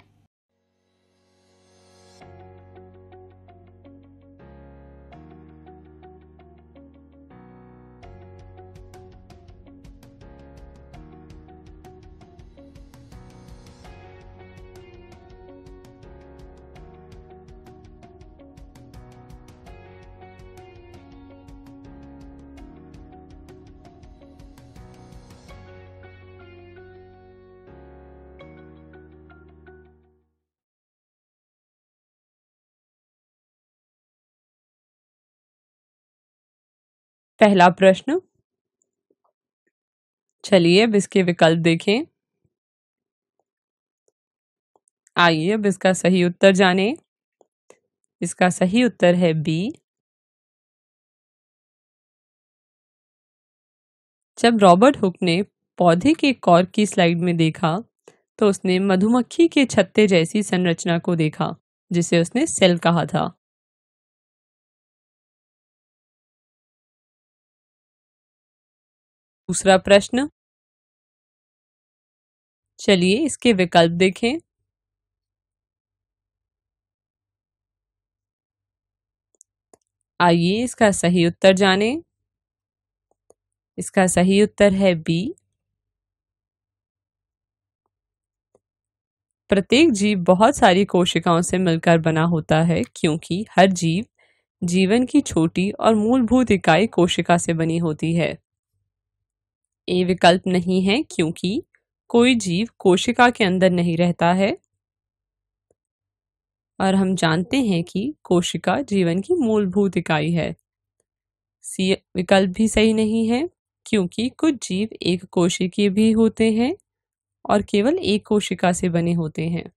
पहला प्रश्न चलिए अब इसके विकल्प देखें आइए अब इसका सही उत्तर जानें इसका सही उत्तर है बी जब रॉबर्ट हुक ने पौधे के कॉर्क की स्लाइड में देखा तो उसने मधुमक्खी के छत्ते जैसी संरचना को देखा जिसे उसने सेल कहा था दूसरा प्रश्न चलिए इसके विकल्प देखें आइए इसका सही उत्तर जानें इसका सही उत्तर है बी प्रत्येक जीव बहुत सारी कोशिकाओं से मिलकर बना होता है क्योंकि हर जीव जीवन की छोटी और मूलभूत इकाई कोशिका से बनी होती है ए विकल्प नहीं है क्योंकि कोई जीव कोशिका के अंदर नहीं रहता है और हम जानते हैं कि कोशिका जीवन की मूलभूत इकाई है सी विकल्प भी सही नहीं है क्योंकि कुछ जीव एक कोशिकीय भी होते हैं और केवल एक कोशिका से बने होते हैं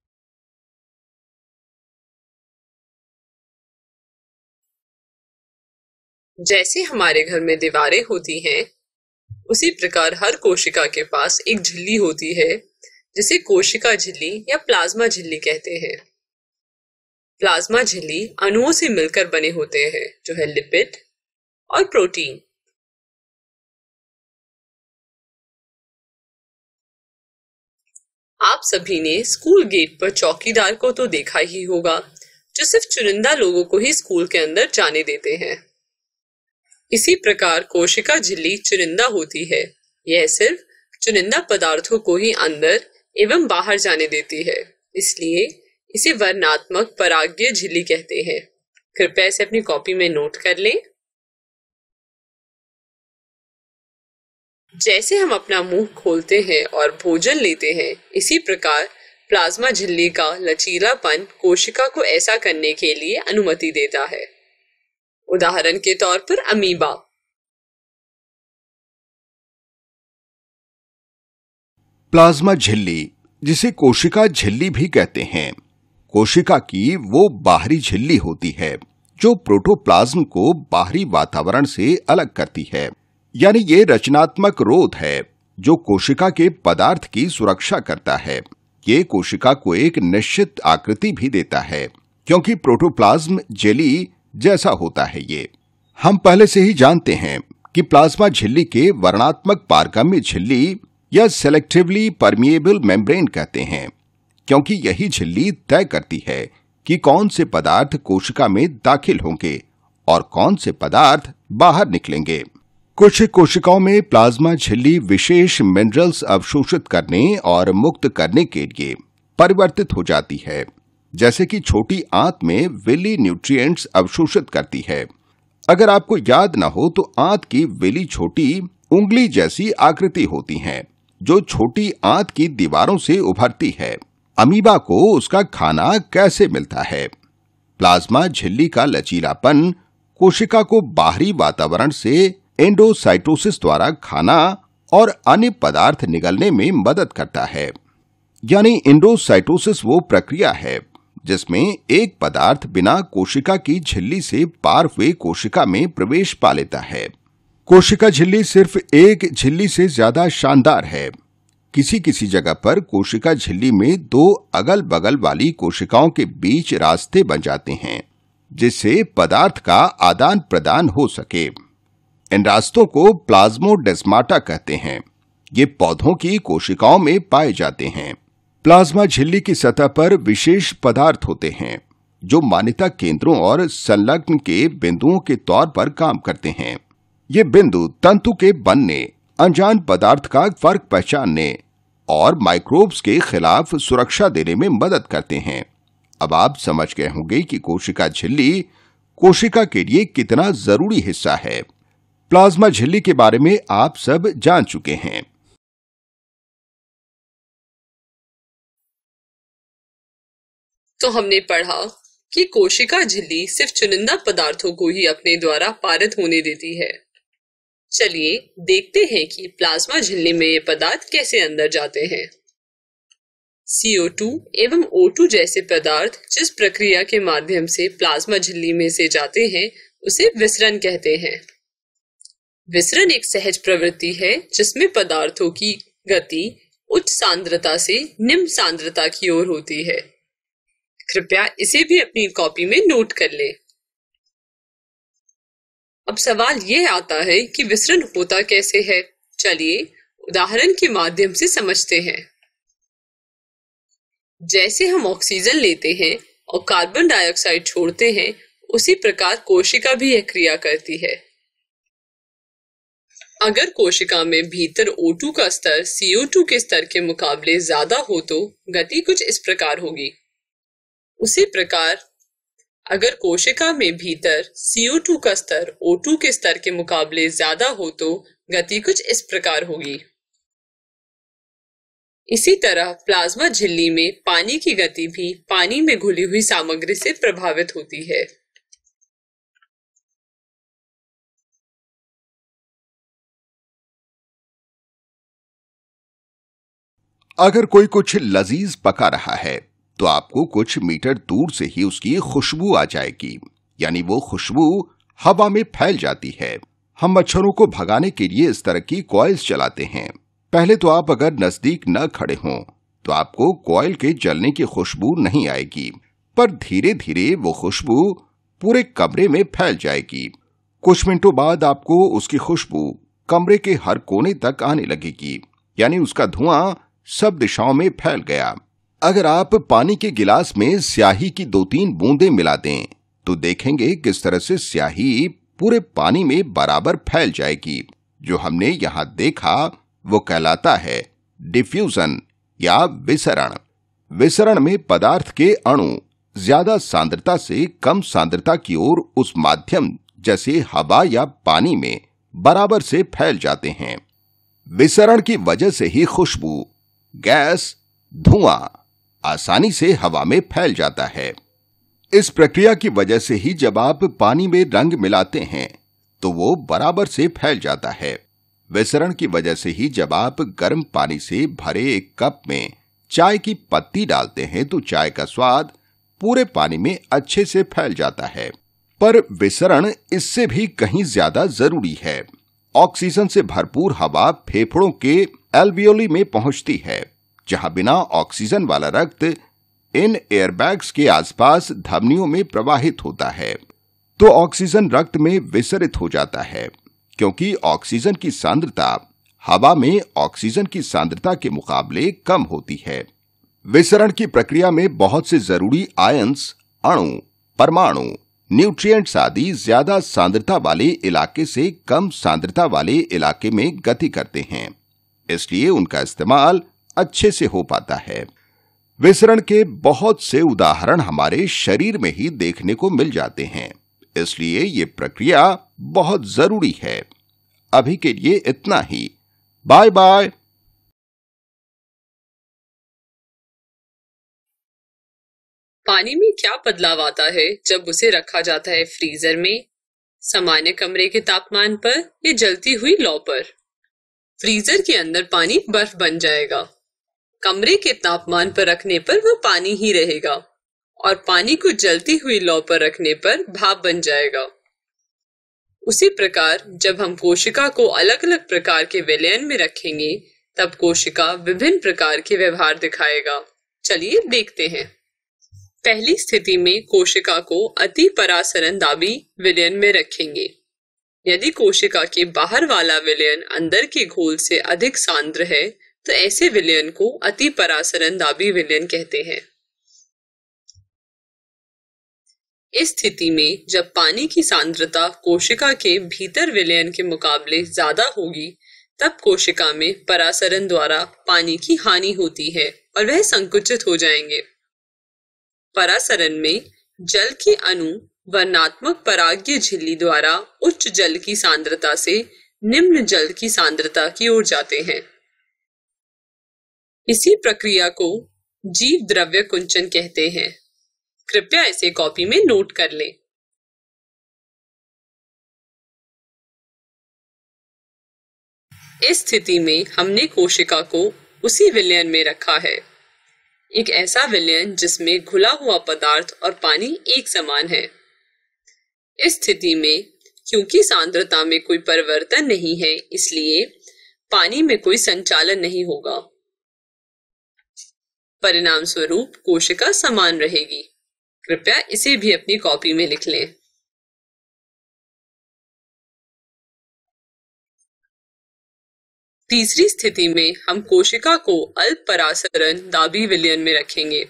जैसे हमारे घर में दीवारें होती हैं उसी प्रकार हर कोशिका के पास एक झिल्ली होती है जिसे कोशिका झिल्ली या प्लाज्मा झिल्ली कहते हैं प्लाज्मा झिल्ली अणुओं से मिलकर बने होते हैं जो है लिपिड और प्रोटीन आप सभी ने स्कूल गेट पर चौकीदार को तो देखा ही होगा जो सिर्फ चुनिंदा लोगों को ही स्कूल के अंदर जाने देते हैं इसी प्रकार कोशिका झिल्ली चुनिंदा होती है यह सिर्फ चुनिंदा पदार्थों को ही अंदर एवं बाहर जाने देती है इसलिए इसे वर्णात्मक पराग्य झिल्ली कहते हैं कृपया इसे अपनी कॉपी में नोट कर लें जैसे हम अपना मुंह खोलते हैं और भोजन लेते हैं इसी प्रकार प्लाज्मा झिल्ली का लचीलापन कोशिका को ऐसा करने के लिए अनुमति देता है उदाहरण के तौर पर अमीबा प्लाज्मा झिल्ली जिसे कोशिका झिल्ली भी कहते हैं कोशिका की वो बाहरी झिल्ली होती है जो प्रोटोप्लाज्म को बाहरी वातावरण से अलग करती है यानी ये रचनात्मक रोध है जो कोशिका के पदार्थ की सुरक्षा करता है ये कोशिका को एक निश्चित आकृति भी देता है क्योंकि प्रोटोप्लाज्म जेली जैसा होता है ये हम पहले से ही जानते हैं कि प्लाज्मा झिल्ली के वर्णात्मक पारगम्य झिल्ली या सेलेक्टिवली परमिएबल मेम्ब्रेन कहते हैं क्योंकि यही झिल्ली तय करती है कि कौन से पदार्थ कोशिका में दाखिल होंगे और कौन से पदार्थ बाहर निकलेंगे कुछ कोशिकाओं में प्लाज्मा झिल्ली विशेष मिनरल्स अवशोषित करने और मुक्त करने के लिए परिवर्तित हो जाती है जैसे कि छोटी आंत में वेली न्यूट्रिएंट्स अवशोषित करती है अगर आपको याद ना हो तो आंत की वेली छोटी उंगली जैसी आकृति होती है जो छोटी आंत की दीवारों से उभरती है अमीबा को उसका खाना कैसे मिलता है प्लाज्मा झिल्ली का लचीलापन कोशिका को बाहरी वातावरण से एंडोसाइटोसिस द्वारा खाना और अन्य पदार्थ निगलने में मदद करता है यानी एंडोसाइटोसिस वो प्रक्रिया है जिसमें एक पदार्थ बिना कोशिका की झिल्ली से पार हुए कोशिका में प्रवेश पा लेता है कोशिका झिल्ली सिर्फ एक झिल्ली से ज्यादा शानदार है किसी किसी जगह पर कोशिका झिल्ली में दो अगल बगल वाली कोशिकाओं के बीच रास्ते बन जाते हैं जिससे पदार्थ का आदान प्रदान हो सके इन रास्तों को प्लाज्मोडेस्माटा कहते हैं ये पौधों की कोशिकाओं में पाए जाते हैं प्लाज्मा झिल्ली की सतह पर विशेष पदार्थ होते हैं जो मान्यता केंद्रों और संलग्न के बिंदुओं के तौर पर काम करते हैं ये बिंदु तंतु के बनने अनजान पदार्थ का फर्क पहचानने और माइक्रोब्स के खिलाफ सुरक्षा देने में मदद करते हैं अब आप समझ गए होंगे कि कोशिका झिल्ली कोशिका के लिए कितना जरूरी हिस्सा है प्लाज्मा झिल्ली के बारे में आप सब जान चुके हैं तो हमने पढ़ा कि कोशिका झिल्ली सिर्फ चुनिंदा पदार्थों को ही अपने द्वारा पारित होने देती है चलिए देखते हैं कि प्लाज्मा झिल्ली में ये पदार्थ कैसे अंदर जाते हैं CO2 एवं O2 जैसे पदार्थ जिस प्रक्रिया के माध्यम से प्लाज्मा झिल्ली में से जाते हैं उसे विसरण कहते हैं विसरण एक सहज प्रवृत्ति है जिसमें पदार्थों की गति उच्च सांद्रता से निम्न सांद्रता की ओर होती है कृपया इसे भी अपनी कॉपी में नोट कर लें अब सवाल यह आता है कि विसरण होता कैसे है चलिए उदाहरण के माध्यम से समझते हैं जैसे हम ऑक्सीजन लेते हैं और कार्बन डाइऑक्साइड छोड़ते हैं उसी प्रकार कोशिका भी यह क्रिया करती है अगर कोशिका में भीतर O2 का स्तर CO2 के स्तर के मुकाबले ज्यादा हो तो गति कुछ इस प्रकार होगी उसी प्रकार अगर कोशिका में भीतर CO2 का स्तर O2 के स्तर के मुकाबले ज्यादा हो तो गति कुछ इस प्रकार होगी इसी तरह प्लाज्मा झिल्ली में पानी की गति भी पानी में घुली हुई सामग्री से प्रभावित होती है अगर कोई कुछ लजीज पका रहा है तो आपको कुछ मीटर दूर से ही उसकी खुशबू आ जाएगी यानी वो खुशबू हवा में फैल जाती है हम मच्छरों को भगाने के लिए इस तरह की कॉयल्स चलाते हैं पहले तो आप अगर नजदीक न खड़े हों तो आपको कॉयल के जलने की खुशबू नहीं आएगी पर धीरे धीरे वो खुशबू पूरे कमरे में फैल जाएगी कुछ मिनटों बाद आपको उसकी खुशबू कमरे के हर कोने तक आने लगेगी यानी उसका धुआं सब दिशाओं में फैल गया अगर आप पानी के गिलास में स्याही की दो तीन बूंदें मिला दें तो देखेंगे किस तरह से स्याही पूरे पानी में बराबर फैल जाएगी जो हमने यहां देखा वो कहलाता है डिफ्यूजन या विसरण विसरण में पदार्थ के अणु ज्यादा सांद्रता से कम सांद्रता की ओर उस माध्यम जैसे हवा या पानी में बराबर से फैल जाते हैं विसरण की वजह से ही खुशबू गैस धुआं आसानी से हवा में फैल जाता है इस प्रक्रिया की वजह से ही जब आप पानी में रंग मिलाते हैं तो वो बराबर से फैल जाता है विसरण की वजह से ही जब आप गर्म पानी से भरे एक कप में चाय की पत्ती डालते हैं तो चाय का स्वाद पूरे पानी में अच्छे से फैल जाता है पर विसरण इससे भी कहीं ज्यादा जरूरी है ऑक्सीजन से भरपूर हवा फेफड़ों के एल्वियोली में पहुंचती है जहां बिना ऑक्सीजन वाला रक्त इन एयरबैग्स के आसपास धमनियों में प्रवाहित होता है तो ऑक्सीजन रक्त में विसरित हो जाता है क्योंकि ऑक्सीजन की सांद्रता हवा में ऑक्सीजन की सांद्रता के मुकाबले कम होती है विसरण की प्रक्रिया में बहुत से जरूरी आयंस अणु परमाणु न्यूट्रिएंट्स आदि ज्यादा सांद्रता वाले इलाके से कम सांद्रता वाले इलाके में गति करते हैं इसलिए उनका इस्तेमाल अच्छे से हो पाता है विसरण के बहुत से उदाहरण हमारे शरीर में ही देखने को मिल जाते हैं इसलिए ये प्रक्रिया बहुत जरूरी है अभी के लिए इतना ही बाय बाय पानी में क्या बदलाव आता है जब उसे रखा जाता है फ्रीजर में सामान्य कमरे के तापमान पर या जलती हुई लौ पर फ्रीजर के अंदर पानी बर्फ बन जाएगा कमरे के तापमान पर रखने पर वो पानी ही रहेगा और पानी को जलती हुई लौ पर रखने पर भाप बन जाएगा उसी प्रकार जब हम कोशिका को अलग अलग प्रकार के विलयन में रखेंगे तब कोशिका विभिन्न प्रकार के व्यवहार दिखाएगा चलिए देखते हैं पहली स्थिति में कोशिका को अति परासरण दाबी विलयन में रखेंगे यदि कोशिका के बाहर वाला विलयन अंदर के घोल से अधिक सांद्र है तो ऐसे विलयन को अति परासरण दाबी विलयन कहते हैं इस स्थिति में जब पानी की सांद्रता कोशिका के भीतर विलयन के मुकाबले ज्यादा होगी तब कोशिका में परासरण द्वारा पानी की हानि होती है और वह संकुचित हो जाएंगे परासरण में जल के अणु वर्णात्मक पराग्य झिल्ली द्वारा उच्च जल की सांद्रता से निम्न जल की सांद्रता की ओर जाते हैं इसी प्रक्रिया को जीव द्रव्य कुंचन कहते हैं कृपया इसे कॉपी में नोट कर लें इस स्थिति में हमने कोशिका को उसी विलयन में रखा है एक ऐसा विलयन जिसमें घुला हुआ पदार्थ और पानी एक समान है इस स्थिति में क्योंकि सांद्रता में कोई परिवर्तन नहीं है इसलिए पानी में कोई संचालन नहीं होगा परिणाम स्वरूप कोशिका समान रहेगी कृपया इसे भी अपनी कॉपी में लिख लें तीसरी स्थिति में हम कोशिका को अल्प परासरण दाबी विलयन में रखेंगे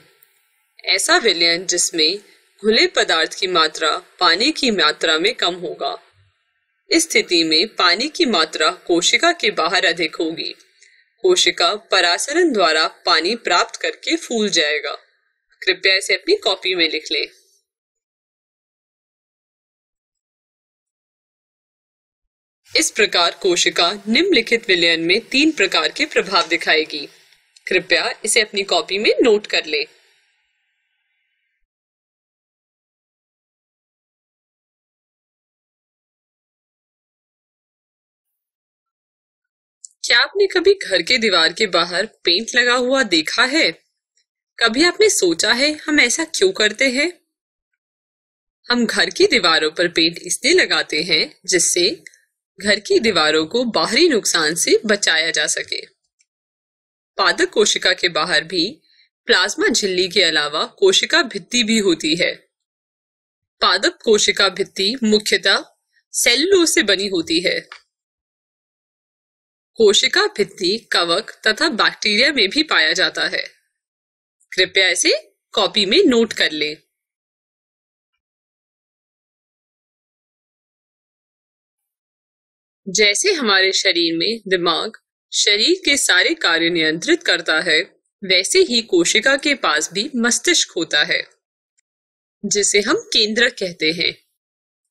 ऐसा विलयन जिसमें घुले पदार्थ की मात्रा पानी की मात्रा में कम होगा इस स्थिति में पानी की मात्रा कोशिका के बाहर अधिक होगी कोशिका परासरण द्वारा पानी प्राप्त करके फूल जाएगा कृपया इसे अपनी कॉपी में लिख लें इस प्रकार कोशिका निम्नलिखित विलयन में तीन प्रकार के प्रभाव दिखाएगी कृपया इसे अपनी कॉपी में नोट कर लें क्या आपने कभी घर के दीवार के बाहर पेंट लगा हुआ देखा है कभी आपने सोचा है हम ऐसा क्यों करते हैं हम घर की दीवारों पर पेंट इसलिए लगाते हैं जिससे घर की दीवारों को बाहरी नुकसान से बचाया जा सके पादक कोशिका के बाहर भी प्लाज्मा झिल्ली के अलावा कोशिका भित्ति भी होती है पादप कोशिका भित्ति मुख्यतः सेलुलोज से बनी होती है कोशिका भित्ति कवक तथा बैक्टीरिया में भी पाया जाता है कृपया इसे कॉपी में नोट कर लें जैसे हमारे शरीर में दिमाग शरीर के सारे कार्य नियंत्रित करता है वैसे ही कोशिका के पास भी मस्तिष्क होता है जिसे हम केंद्रक कहते हैं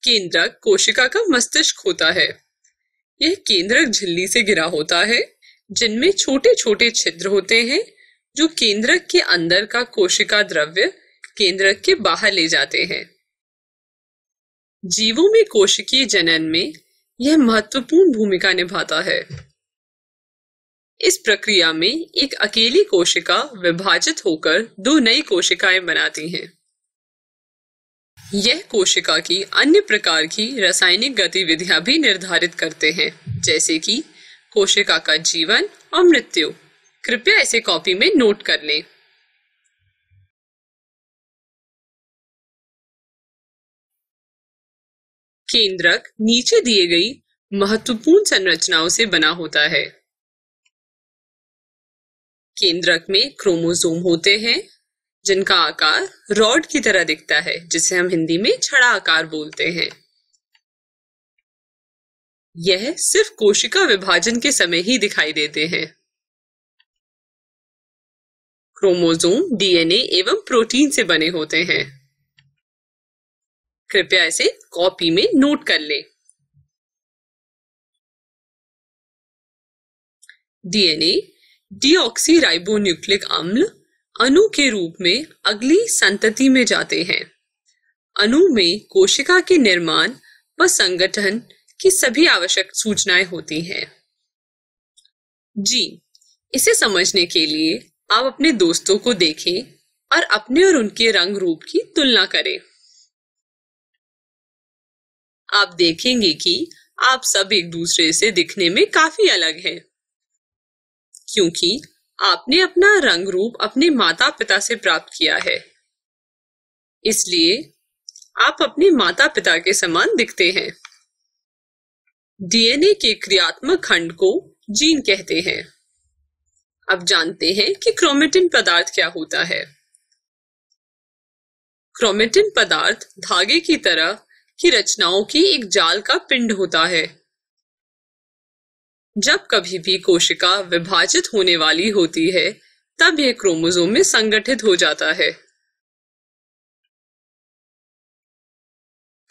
केंद्रक कोशिका का मस्तिष्क होता है यह केंद्रक झिल्ली से घिरा होता है जिनमें छोटे छोटे छिद्र होते हैं जो केंद्रक के अंदर का कोशिका द्रव्य केंद्रक के बाहर ले जाते हैं जीवों में कोशिकीय जनन में यह महत्वपूर्ण भूमिका निभाता है इस प्रक्रिया में एक अकेली कोशिका विभाजित होकर दो नई कोशिकाएं बनाती हैं यह कोशिका की अन्य प्रकार की रासायनिक गतिविधियां भी निर्धारित करते हैं जैसे कि कोशिका का जीवन और मृत्यु कृपया इसे कॉपी में नोट कर लें केंद्रक नीचे दिए गई महत्वपूर्ण संरचनाओं से बना होता है केंद्रक में क्रोमोसोम होते हैं जिनका आकार रॉड की तरह दिखता है जिसे हम हिंदी में छड़ा आकार बोलते हैं यह सिर्फ कोशिका विभाजन के समय ही दिखाई देते हैं क्रोमोजोम डीएनए एवं प्रोटीन से बने होते हैं कृपया इसे कॉपी में नोट कर लें डीएनए डीऑक्सी राइबो न्यूक्लिक अम्ल अनु के रूप में अगली संतति में जाते हैं अनु में कोशिका के निर्माण व संगठन की सभी आवश्यक सूचनाएं होती हैं जी इसे समझने के लिए आप अपने दोस्तों को देखें और अपने और उनके रंग रूप की तुलना करें आप देखेंगे कि आप सब एक दूसरे से दिखने में काफी अलग हैं क्योंकि आपने अपना रंग रूप अपने माता पिता से प्राप्त किया है इसलिए आप अपने माता पिता के समान दिखते हैं डीएनए के क्रियात्मक खंड को जीन कहते हैं अब जानते हैं कि क्रोमेटिन पदार्थ क्या होता है क्रोमेटिन पदार्थ धागे की तरह की रचनाओं की एक जाल का पिंड होता है जब कभी भी कोशिका विभाजित होने वाली होती है तब यह क्रोमोजोम में संगठित हो जाता है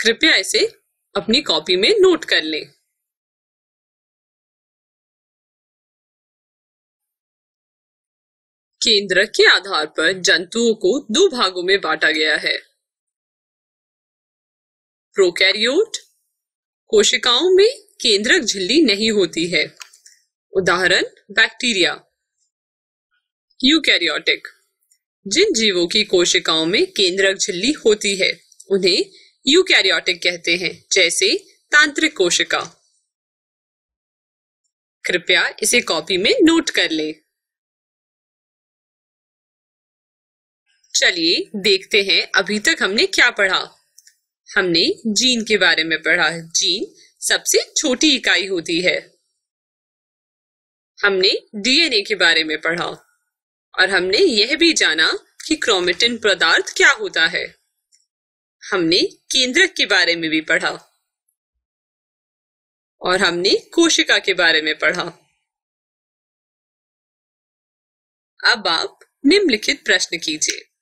कृपया इसे अपनी कॉपी में नोट कर लें केंद्र के आधार पर जंतुओं को दो भागों में बांटा गया है प्रोकैरियोट कोशिकाओं में केंद्रक झिल्ली नहीं होती है उदाहरण बैक्टीरिया यूकैरियोटिक जिन जीवों की कोशिकाओं में केंद्रक झिल्ली होती है उन्हें यूकैरियोटिक कहते हैं जैसे तांत्रिक कोशिका कृपया इसे कॉपी में नोट कर लें चलिए देखते हैं अभी तक हमने क्या पढ़ा हमने जीन के बारे में पढ़ा जीन सबसे छोटी इकाई होती है हमने डीएनए के बारे में पढ़ा और हमने यह भी जाना कि क्रोमेटिन पदार्थ क्या होता है हमने केंद्रक के बारे में भी पढ़ा और हमने कोशिका के बारे में पढ़ा अब आप निम्नलिखित प्रश्न कीजिए